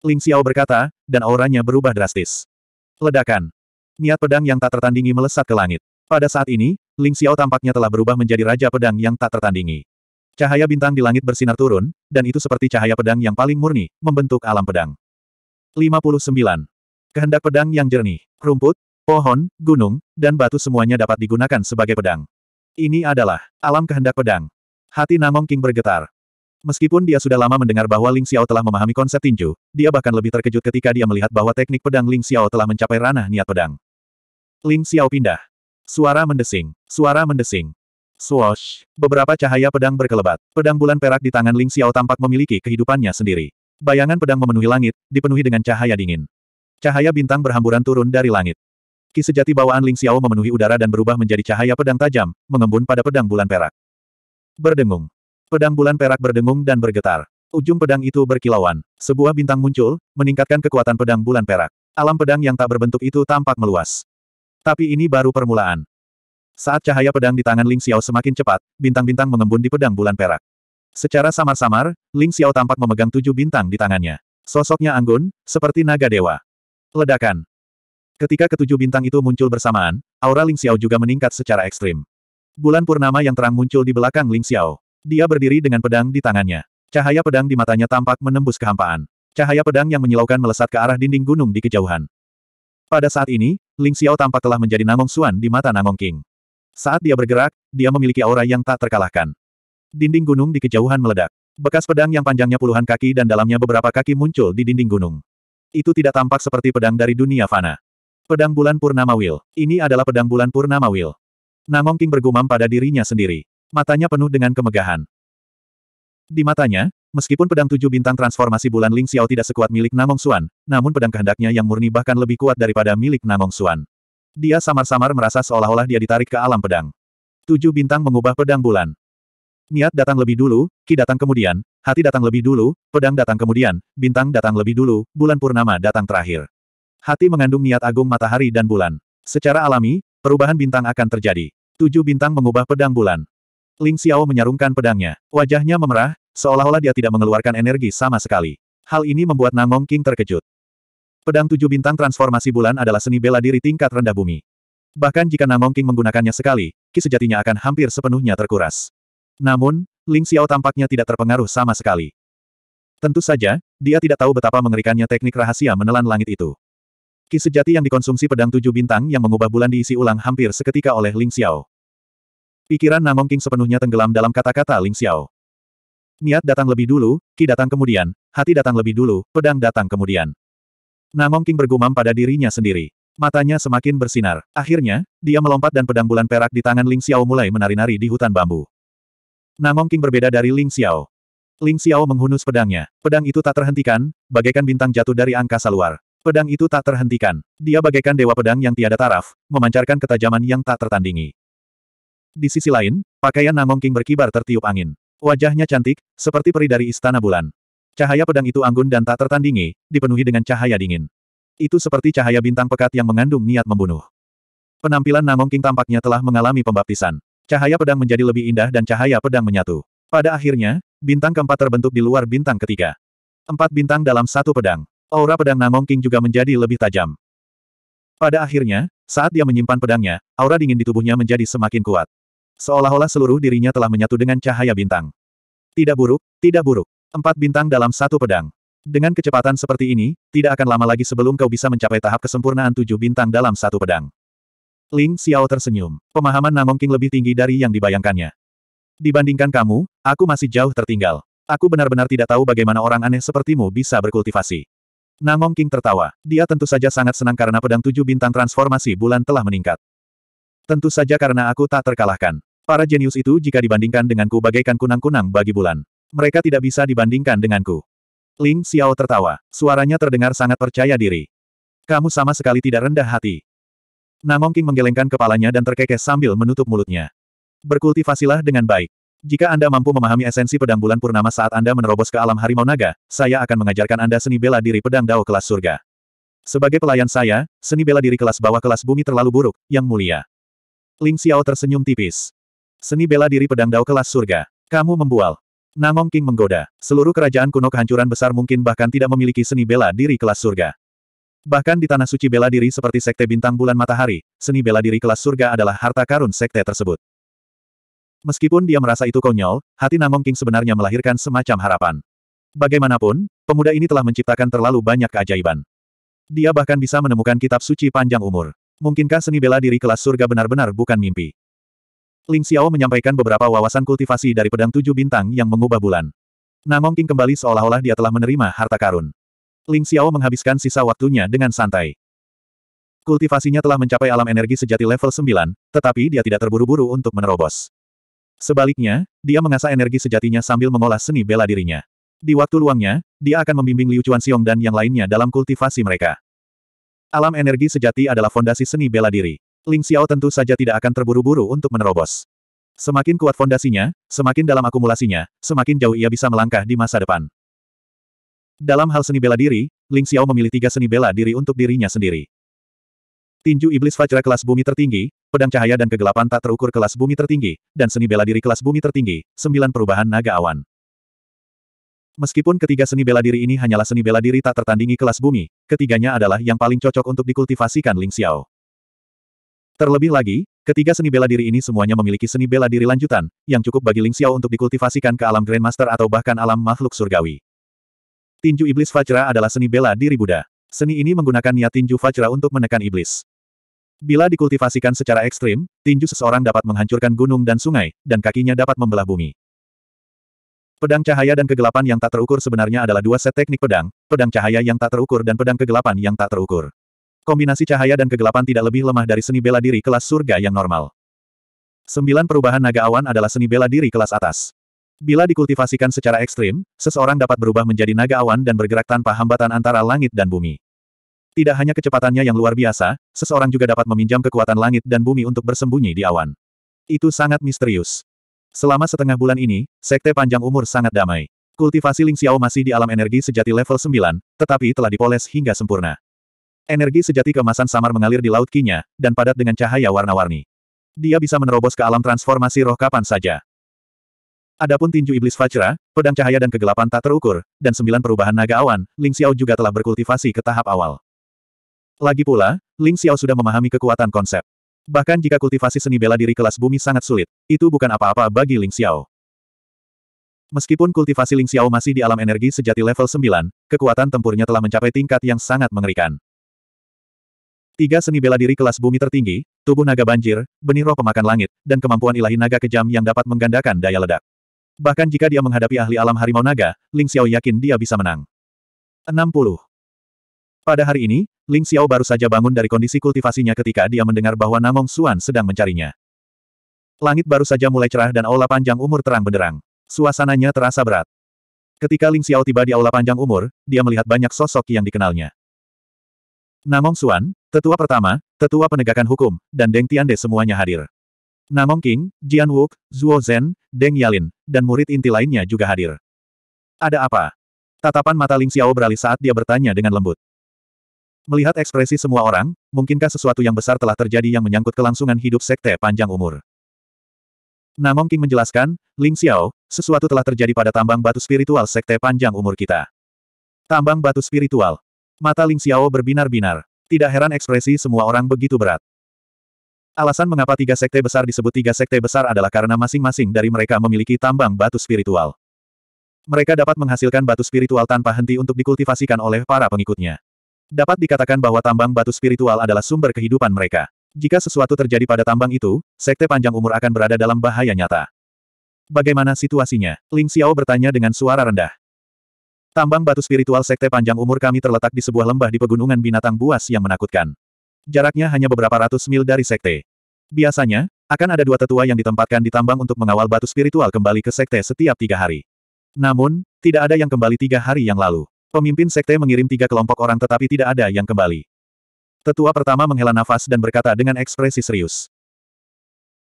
Ling Xiao berkata, dan auranya berubah drastis. Ledakan. Niat pedang yang tak tertandingi melesat ke langit. Pada saat ini, Ling Xiao tampaknya telah berubah menjadi raja pedang yang tak tertandingi. Cahaya bintang di langit bersinar turun, dan itu seperti cahaya pedang yang paling murni, membentuk alam pedang. 59. Kehendak pedang yang jernih. Rumput, Pohon, gunung, dan batu semuanya dapat digunakan sebagai pedang. Ini adalah alam kehendak pedang. Hati Namong King bergetar. Meskipun dia sudah lama mendengar bahwa Ling Xiao telah memahami konsep tinju, dia bahkan lebih terkejut ketika dia melihat bahwa teknik pedang Ling Xiao telah mencapai ranah niat pedang. Ling Xiao pindah. Suara mendesing. Suara mendesing. Swoosh. Beberapa cahaya pedang berkelebat. Pedang bulan perak di tangan Ling Xiao tampak memiliki kehidupannya sendiri. Bayangan pedang memenuhi langit, dipenuhi dengan cahaya dingin. Cahaya bintang berhamburan turun dari langit. Ki sejati bawaan Ling Xiao memenuhi udara dan berubah menjadi cahaya pedang tajam, mengembun pada pedang bulan perak. Berdengung. Pedang bulan perak berdengung dan bergetar. Ujung pedang itu berkilauan. Sebuah bintang muncul, meningkatkan kekuatan pedang bulan perak. Alam pedang yang tak berbentuk itu tampak meluas. Tapi ini baru permulaan. Saat cahaya pedang di tangan Ling Xiao semakin cepat, bintang-bintang mengembun di pedang bulan perak. Secara samar-samar, Ling Xiao tampak memegang tujuh bintang di tangannya. Sosoknya anggun, seperti naga dewa. Ledakan. Ketika ketujuh bintang itu muncul bersamaan, aura Ling Xiao juga meningkat secara ekstrim. Bulan purnama yang terang muncul di belakang Ling Xiao. Dia berdiri dengan pedang di tangannya. Cahaya pedang di matanya tampak menembus kehampaan. Cahaya pedang yang menyilaukan melesat ke arah dinding gunung di kejauhan. Pada saat ini, Ling Xiao tampak telah menjadi Nangong Xuan di mata Nangong King. Saat dia bergerak, dia memiliki aura yang tak terkalahkan. Dinding gunung di kejauhan meledak. Bekas pedang yang panjangnya puluhan kaki dan dalamnya beberapa kaki muncul di dinding gunung. Itu tidak tampak seperti pedang dari dunia fana. Pedang Bulan Purnama Will. Ini adalah Pedang Bulan Purnama Will. Namong King bergumam pada dirinya sendiri. Matanya penuh dengan kemegahan. Di matanya, meskipun pedang tujuh bintang transformasi bulan Ling Xiao tidak sekuat milik Namong Xuan, namun pedang kehendaknya yang murni bahkan lebih kuat daripada milik Namong Xuan. Dia samar-samar merasa seolah-olah dia ditarik ke alam pedang. Tujuh bintang mengubah pedang bulan. Niat datang lebih dulu, ki datang kemudian, hati datang lebih dulu, pedang datang kemudian, bintang datang lebih dulu, bulan purnama datang terakhir. Hati mengandung niat agung matahari dan bulan. Secara alami, perubahan bintang akan terjadi. Tujuh bintang mengubah pedang bulan. Ling Xiao menyarungkan pedangnya. Wajahnya memerah, seolah-olah dia tidak mengeluarkan energi sama sekali. Hal ini membuat Nangong King terkejut. Pedang tujuh bintang transformasi bulan adalah seni bela diri tingkat rendah bumi. Bahkan jika Nangong King menggunakannya sekali, ki sejatinya akan hampir sepenuhnya terkuras. Namun, Ling Xiao tampaknya tidak terpengaruh sama sekali. Tentu saja, dia tidak tahu betapa mengerikannya teknik rahasia menelan langit itu. Ki sejati yang dikonsumsi pedang tujuh bintang yang mengubah bulan diisi ulang hampir seketika oleh Ling Xiao. Pikiran Namong King sepenuhnya tenggelam dalam kata-kata Ling Xiao. Niat datang lebih dulu, Ki datang kemudian, hati datang lebih dulu, pedang datang kemudian. Namong King bergumam pada dirinya sendiri. Matanya semakin bersinar. Akhirnya, dia melompat dan pedang bulan perak di tangan Ling Xiao mulai menari-nari di hutan bambu. Namong King berbeda dari Ling Xiao. Ling Xiao menghunus pedangnya. Pedang itu tak terhentikan, bagaikan bintang jatuh dari angkasa luar. Pedang itu tak terhentikan. Dia bagaikan dewa pedang yang tiada taraf, memancarkan ketajaman yang tak tertandingi. Di sisi lain, pakaian Namong King berkibar tertiup angin. Wajahnya cantik, seperti peri dari istana bulan. Cahaya pedang itu anggun dan tak tertandingi, dipenuhi dengan cahaya dingin. Itu seperti cahaya bintang pekat yang mengandung niat membunuh. Penampilan Namong King tampaknya telah mengalami pembaptisan. Cahaya pedang menjadi lebih indah dan cahaya pedang menyatu. Pada akhirnya, bintang keempat terbentuk di luar bintang ketiga. Empat bintang dalam satu pedang. Aura pedang Nangong King juga menjadi lebih tajam. Pada akhirnya, saat dia menyimpan pedangnya, aura dingin di tubuhnya menjadi semakin kuat. Seolah-olah seluruh dirinya telah menyatu dengan cahaya bintang. Tidak buruk, tidak buruk. Empat bintang dalam satu pedang. Dengan kecepatan seperti ini, tidak akan lama lagi sebelum kau bisa mencapai tahap kesempurnaan tujuh bintang dalam satu pedang. Ling Xiao tersenyum. Pemahaman Nangong King lebih tinggi dari yang dibayangkannya. Dibandingkan kamu, aku masih jauh tertinggal. Aku benar-benar tidak tahu bagaimana orang aneh sepertimu bisa berkultivasi. Namong King tertawa. Dia tentu saja sangat senang karena pedang tujuh bintang transformasi bulan telah meningkat. Tentu saja karena aku tak terkalahkan. Para jenius itu jika dibandingkan denganku bagaikan kunang-kunang bagi bulan. Mereka tidak bisa dibandingkan denganku. Ling Xiao tertawa. Suaranya terdengar sangat percaya diri. Kamu sama sekali tidak rendah hati. Namong King menggelengkan kepalanya dan terkekeh sambil menutup mulutnya. Berkultivasilah dengan baik. Jika Anda mampu memahami esensi pedang bulan purnama saat Anda menerobos ke alam harimau naga, saya akan mengajarkan Anda seni bela diri pedang dao kelas surga. Sebagai pelayan saya, seni bela diri kelas bawah kelas bumi terlalu buruk, yang mulia. Ling Xiao tersenyum tipis. Seni bela diri pedang dao kelas surga. Kamu membual. Nangong King menggoda. Seluruh kerajaan kuno kehancuran besar mungkin bahkan tidak memiliki seni bela diri kelas surga. Bahkan di tanah suci bela diri seperti sekte bintang bulan matahari, seni bela diri kelas surga adalah harta karun sekte tersebut. Meskipun dia merasa itu konyol, hati Namong King sebenarnya melahirkan semacam harapan. Bagaimanapun, pemuda ini telah menciptakan terlalu banyak keajaiban. Dia bahkan bisa menemukan kitab suci panjang umur. Mungkinkah seni bela diri kelas surga benar-benar bukan mimpi? Ling Xiao menyampaikan beberapa wawasan kultivasi dari pedang tujuh bintang yang mengubah bulan. Namong King kembali seolah-olah dia telah menerima harta karun. Ling Xiao menghabiskan sisa waktunya dengan santai. Kultivasinya telah mencapai alam energi sejati level 9, tetapi dia tidak terburu-buru untuk menerobos. Sebaliknya, dia mengasah energi sejatinya sambil mengolah seni bela dirinya. Di waktu luangnya, dia akan membimbing Liu Chuan Xiong dan yang lainnya dalam kultivasi mereka. Alam energi sejati adalah fondasi seni bela diri. Ling Xiao tentu saja tidak akan terburu-buru untuk menerobos. Semakin kuat fondasinya, semakin dalam akumulasinya, semakin jauh ia bisa melangkah di masa depan. Dalam hal seni bela diri, Ling Xiao memilih tiga seni bela diri untuk dirinya sendiri. Tinju Iblis fajra kelas bumi tertinggi, pedang cahaya dan kegelapan tak terukur kelas bumi tertinggi, dan seni bela diri kelas bumi tertinggi, sembilan perubahan naga awan. Meskipun ketiga seni bela diri ini hanyalah seni bela diri tak tertandingi kelas bumi, ketiganya adalah yang paling cocok untuk dikultivasikan Ling Xiao. Terlebih lagi, ketiga seni bela diri ini semuanya memiliki seni bela diri lanjutan, yang cukup bagi Ling Xiao untuk dikultivasikan ke alam Grandmaster atau bahkan alam makhluk surgawi. Tinju Iblis Fajra adalah seni bela diri Buddha. Seni ini menggunakan niat tinju Vajra untuk menekan iblis. Bila dikultivasikan secara ekstrim, tinju seseorang dapat menghancurkan gunung dan sungai, dan kakinya dapat membelah bumi. Pedang cahaya dan kegelapan yang tak terukur sebenarnya adalah dua set teknik pedang, pedang cahaya yang tak terukur dan pedang kegelapan yang tak terukur. Kombinasi cahaya dan kegelapan tidak lebih lemah dari seni bela diri kelas surga yang normal. Sembilan perubahan naga awan adalah seni bela diri kelas atas. Bila dikultivasikan secara ekstrim, seseorang dapat berubah menjadi naga awan dan bergerak tanpa hambatan antara langit dan bumi. Tidak hanya kecepatannya yang luar biasa, seseorang juga dapat meminjam kekuatan langit dan bumi untuk bersembunyi di awan. Itu sangat misterius. Selama setengah bulan ini, sekte panjang umur sangat damai. Kultivasi Ling Xiao masih di alam energi sejati level 9, tetapi telah dipoles hingga sempurna. Energi sejati kemasan samar mengalir di laut kinya, dan padat dengan cahaya warna-warni. Dia bisa menerobos ke alam transformasi roh kapan saja. Adapun tinju iblis Fajra, pedang cahaya dan kegelapan tak terukur, dan sembilan perubahan naga awan, Ling Xiao juga telah berkultivasi ke tahap awal. Lagi pula, Ling Xiao sudah memahami kekuatan konsep. Bahkan jika kultivasi seni bela diri kelas bumi sangat sulit, itu bukan apa-apa bagi Ling Xiao. Meskipun kultivasi Ling Xiao masih di alam energi sejati level 9, kekuatan tempurnya telah mencapai tingkat yang sangat mengerikan. Tiga seni bela diri kelas bumi tertinggi, tubuh naga banjir, benih roh pemakan langit, dan kemampuan ilahi naga kejam yang dapat menggandakan daya ledak. Bahkan jika dia menghadapi ahli alam harimau naga, Ling Xiao yakin dia bisa menang. 60. Pada hari ini, Ling Xiao baru saja bangun dari kondisi kultivasinya ketika dia mendengar bahwa Namong Suan sedang mencarinya. Langit baru saja mulai cerah dan aula panjang umur terang benderang. Suasananya terasa berat. Ketika Ling Xiao tiba di aula panjang umur, dia melihat banyak sosok yang dikenalnya. Namong Suan, tetua pertama, tetua penegakan hukum, dan Deng Tiande semuanya hadir. Namong King, Jian Wuk, Zhuo Zhen, Deng Yalin, dan murid inti lainnya juga hadir. Ada apa? Tatapan mata Ling Xiao beralih saat dia bertanya dengan lembut. Melihat ekspresi semua orang, mungkinkah sesuatu yang besar telah terjadi yang menyangkut kelangsungan hidup sekte panjang umur? Namong King menjelaskan, Ling Xiao, sesuatu telah terjadi pada tambang batu spiritual sekte panjang umur kita. Tambang batu spiritual. Mata Ling Xiao berbinar-binar. Tidak heran ekspresi semua orang begitu berat. Alasan mengapa tiga sekte besar disebut tiga sekte besar adalah karena masing-masing dari mereka memiliki tambang batu spiritual. Mereka dapat menghasilkan batu spiritual tanpa henti untuk dikultivasikan oleh para pengikutnya. Dapat dikatakan bahwa tambang batu spiritual adalah sumber kehidupan mereka. Jika sesuatu terjadi pada tambang itu, sekte panjang umur akan berada dalam bahaya nyata. Bagaimana situasinya? Ling Xiao bertanya dengan suara rendah. Tambang batu spiritual sekte panjang umur kami terletak di sebuah lembah di pegunungan binatang buas yang menakutkan. Jaraknya hanya beberapa ratus mil dari sekte. Biasanya, akan ada dua tetua yang ditempatkan di tambang untuk mengawal batu spiritual kembali ke sekte setiap tiga hari. Namun, tidak ada yang kembali tiga hari yang lalu. Pemimpin sekte mengirim tiga kelompok orang tetapi tidak ada yang kembali. Tetua pertama menghela nafas dan berkata dengan ekspresi serius.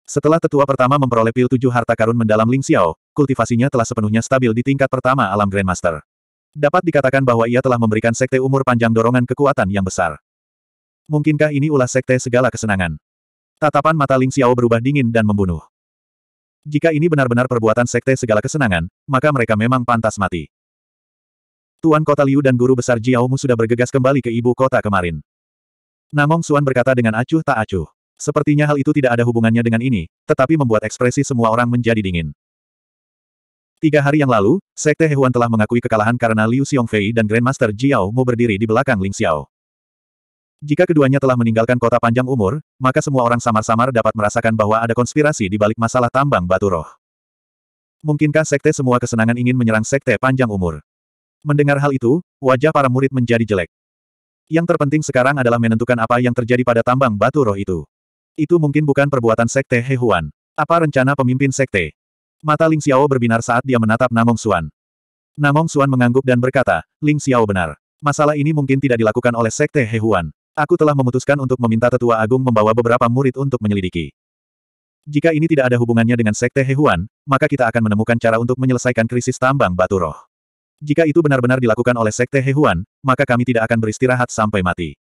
Setelah tetua pertama memperoleh pil tujuh harta karun mendalam Ling Xiao, kultivasinya telah sepenuhnya stabil di tingkat pertama alam Grandmaster. Dapat dikatakan bahwa ia telah memberikan sekte umur panjang dorongan kekuatan yang besar. Mungkinkah ini ulah sekte segala kesenangan? Tatapan mata Ling Xiao berubah dingin dan membunuh. Jika ini benar-benar perbuatan sekte segala kesenangan, maka mereka memang pantas mati. Tuan Kota Liu dan Guru Besar Jiaomu sudah bergegas kembali ke ibu kota kemarin. Namong Suan berkata dengan acuh tak acuh. Sepertinya hal itu tidak ada hubungannya dengan ini, tetapi membuat ekspresi semua orang menjadi dingin. Tiga hari yang lalu, Sekte Hewan telah mengakui kekalahan karena Liu Xiongfei dan Grandmaster Jiao Mu berdiri di belakang Ling Xiao. Jika keduanya telah meninggalkan kota panjang umur, maka semua orang samar-samar dapat merasakan bahwa ada konspirasi di balik masalah tambang batu roh. Mungkinkah sekte semua kesenangan ingin menyerang sekte panjang umur? Mendengar hal itu, wajah para murid menjadi jelek. Yang terpenting sekarang adalah menentukan apa yang terjadi pada tambang batu roh itu. Itu mungkin bukan perbuatan sekte Hehuan. Apa rencana pemimpin sekte? Mata Ling Xiao berbinar saat dia menatap Namong Xuan. Namong Xuan mengangguk dan berkata, Ling Xiao benar. Masalah ini mungkin tidak dilakukan oleh sekte Hehuan. Aku telah memutuskan untuk meminta tetua agung membawa beberapa murid untuk menyelidiki. Jika ini tidak ada hubungannya dengan sekte Hehuan, maka kita akan menemukan cara untuk menyelesaikan krisis tambang batu roh. Jika itu benar-benar dilakukan oleh sekte Hehuan, maka kami tidak akan beristirahat sampai mati.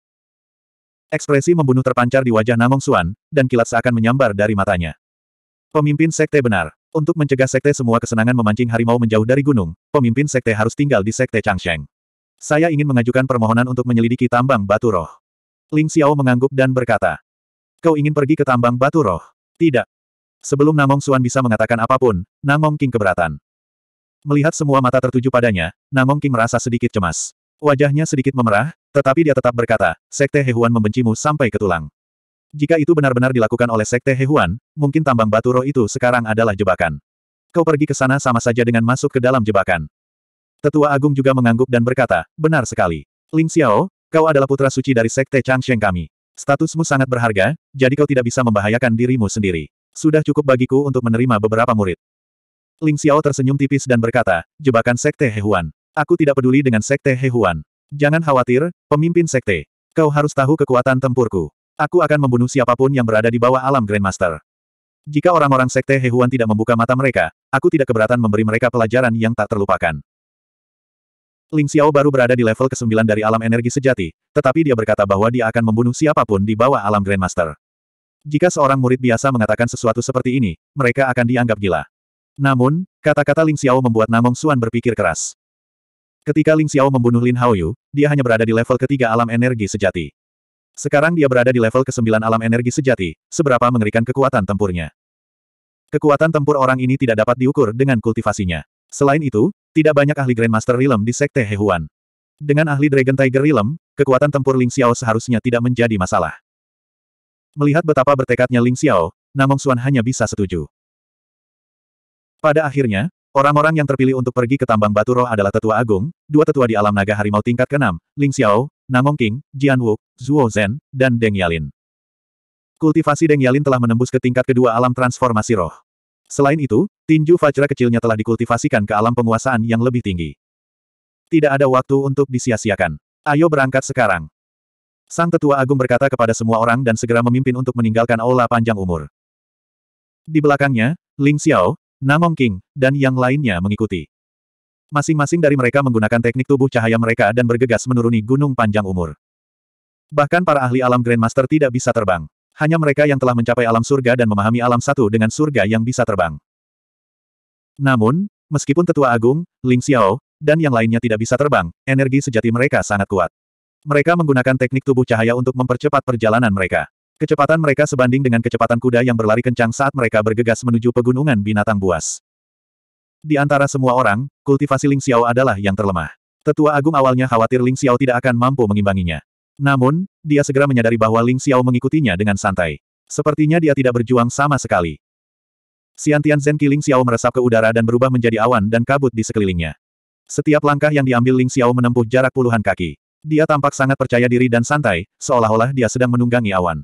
Ekspresi membunuh terpancar di wajah Namong Suan, dan kilat seakan menyambar dari matanya. Pemimpin sekte benar. Untuk mencegah sekte semua kesenangan memancing harimau menjauh dari gunung, pemimpin sekte harus tinggal di sekte Changsheng. Saya ingin mengajukan permohonan untuk menyelidiki tambang batu roh. Ling Xiao mengangguk dan berkata. Kau ingin pergi ke tambang batu roh? Tidak. Sebelum Namong Suan bisa mengatakan apapun, Namong King keberatan. Melihat semua mata tertuju padanya, Namong King merasa sedikit cemas. Wajahnya sedikit memerah, tetapi dia tetap berkata, Sekte Hehuan membencimu sampai ke tulang. Jika itu benar-benar dilakukan oleh Sekte Hehuan, mungkin tambang batu roh itu sekarang adalah jebakan. Kau pergi ke sana sama saja dengan masuk ke dalam jebakan. Tetua Agung juga mengangguk dan berkata, benar sekali. Ling Xiao, Kau adalah putra suci dari Sekte Changsheng kami. Statusmu sangat berharga, jadi kau tidak bisa membahayakan dirimu sendiri. Sudah cukup bagiku untuk menerima beberapa murid. Ling Xiao tersenyum tipis dan berkata, jebakan Sekte Hehuan. Aku tidak peduli dengan Sekte Hehuan. Jangan khawatir, pemimpin Sekte. Kau harus tahu kekuatan tempurku. Aku akan membunuh siapapun yang berada di bawah alam Grandmaster. Jika orang-orang Sekte Hehuan tidak membuka mata mereka, aku tidak keberatan memberi mereka pelajaran yang tak terlupakan. Ling Xiao baru berada di level ke-9 dari alam energi sejati, tetapi dia berkata bahwa dia akan membunuh siapapun di bawah alam Grandmaster. Jika seorang murid biasa mengatakan sesuatu seperti ini, mereka akan dianggap gila. Namun, kata-kata Ling Xiao membuat Namong Xuan berpikir keras. Ketika Ling Xiao membunuh Lin Haoyu, dia hanya berada di level ketiga alam energi sejati. Sekarang dia berada di level ke-9 alam energi sejati, seberapa mengerikan kekuatan tempurnya. Kekuatan tempur orang ini tidak dapat diukur dengan kultivasinya. Selain itu, tidak banyak ahli Grandmaster Realm di Sekte Hehuan. Dengan ahli Dragon Tiger Realm, kekuatan tempur Ling Xiao seharusnya tidak menjadi masalah. Melihat betapa bertekadnya Ling Xiao, Namong Xuan hanya bisa setuju. Pada akhirnya, orang-orang yang terpilih untuk pergi ke tambang batu roh adalah tetua agung, dua tetua di alam naga harimau tingkat ke-6, Ling Xiao, Namong King, Jian Wu, Zhuo Zhen, dan Deng Yalin. Kultivasi Deng Yalin telah menembus ke tingkat kedua alam transformasi roh. Selain itu, tinju fajra kecilnya telah dikultivasikan ke alam penguasaan yang lebih tinggi. Tidak ada waktu untuk disia-siakan. Ayo berangkat sekarang. Sang Tetua Agung berkata kepada semua orang dan segera memimpin untuk meninggalkan Aula Panjang Umur. Di belakangnya, Ling Xiao, Namong King, dan yang lainnya mengikuti. Masing-masing dari mereka menggunakan teknik tubuh cahaya mereka dan bergegas menuruni gunung panjang umur. Bahkan para ahli alam Grandmaster tidak bisa terbang. Hanya mereka yang telah mencapai alam surga dan memahami alam satu dengan surga yang bisa terbang. Namun, meskipun tetua agung, Ling Xiao, dan yang lainnya tidak bisa terbang, energi sejati mereka sangat kuat. Mereka menggunakan teknik tubuh cahaya untuk mempercepat perjalanan mereka. Kecepatan mereka sebanding dengan kecepatan kuda yang berlari kencang saat mereka bergegas menuju pegunungan binatang buas. Di antara semua orang, kultivasi Ling Xiao adalah yang terlemah. Tetua Agung awalnya khawatir Ling Xiao tidak akan mampu mengimbanginya. Namun, dia segera menyadari bahwa Ling Xiao mengikutinya dengan santai. Sepertinya dia tidak berjuang sama sekali. Xiantian Zenki Ling Xiao meresap ke udara dan berubah menjadi awan dan kabut di sekelilingnya. Setiap langkah yang diambil Ling Xiao menempuh jarak puluhan kaki. Dia tampak sangat percaya diri dan santai, seolah-olah dia sedang menunggangi awan.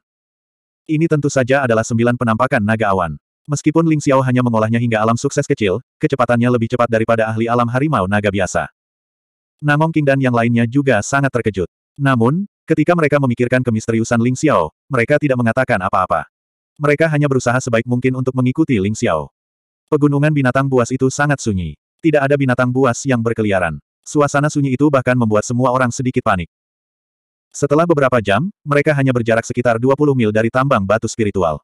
Ini tentu saja adalah sembilan penampakan naga awan. Meskipun Ling Xiao hanya mengolahnya hingga alam sukses kecil, kecepatannya lebih cepat daripada ahli alam harimau naga biasa. Namong King dan yang lainnya juga sangat terkejut. Namun, Ketika mereka memikirkan kemisteriusan Ling Xiao, mereka tidak mengatakan apa-apa. Mereka hanya berusaha sebaik mungkin untuk mengikuti Ling Xiao. Pegunungan binatang buas itu sangat sunyi. Tidak ada binatang buas yang berkeliaran. Suasana sunyi itu bahkan membuat semua orang sedikit panik. Setelah beberapa jam, mereka hanya berjarak sekitar 20 mil dari tambang batu spiritual.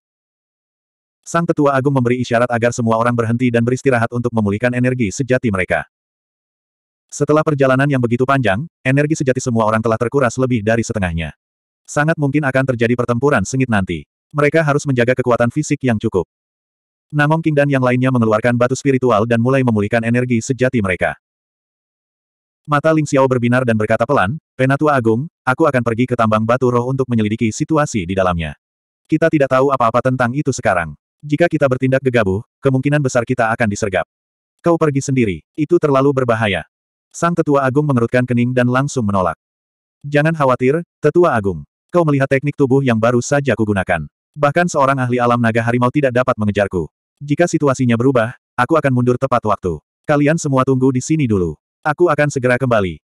Sang Tetua Agung memberi isyarat agar semua orang berhenti dan beristirahat untuk memulihkan energi sejati mereka. Setelah perjalanan yang begitu panjang, energi sejati semua orang telah terkuras lebih dari setengahnya. Sangat mungkin akan terjadi pertempuran sengit nanti. Mereka harus menjaga kekuatan fisik yang cukup. Namong King dan yang lainnya mengeluarkan batu spiritual dan mulai memulihkan energi sejati mereka. Mata Ling Xiao berbinar dan berkata pelan, Penatua Agung, aku akan pergi ke tambang batu roh untuk menyelidiki situasi di dalamnya. Kita tidak tahu apa-apa tentang itu sekarang. Jika kita bertindak gegabah, kemungkinan besar kita akan disergap. Kau pergi sendiri, itu terlalu berbahaya. Sang Tetua Agung mengerutkan kening dan langsung menolak. Jangan khawatir, Tetua Agung. Kau melihat teknik tubuh yang baru saja kugunakan. Bahkan seorang ahli alam naga harimau tidak dapat mengejarku. Jika situasinya berubah, aku akan mundur tepat waktu. Kalian semua tunggu di sini dulu. Aku akan segera kembali.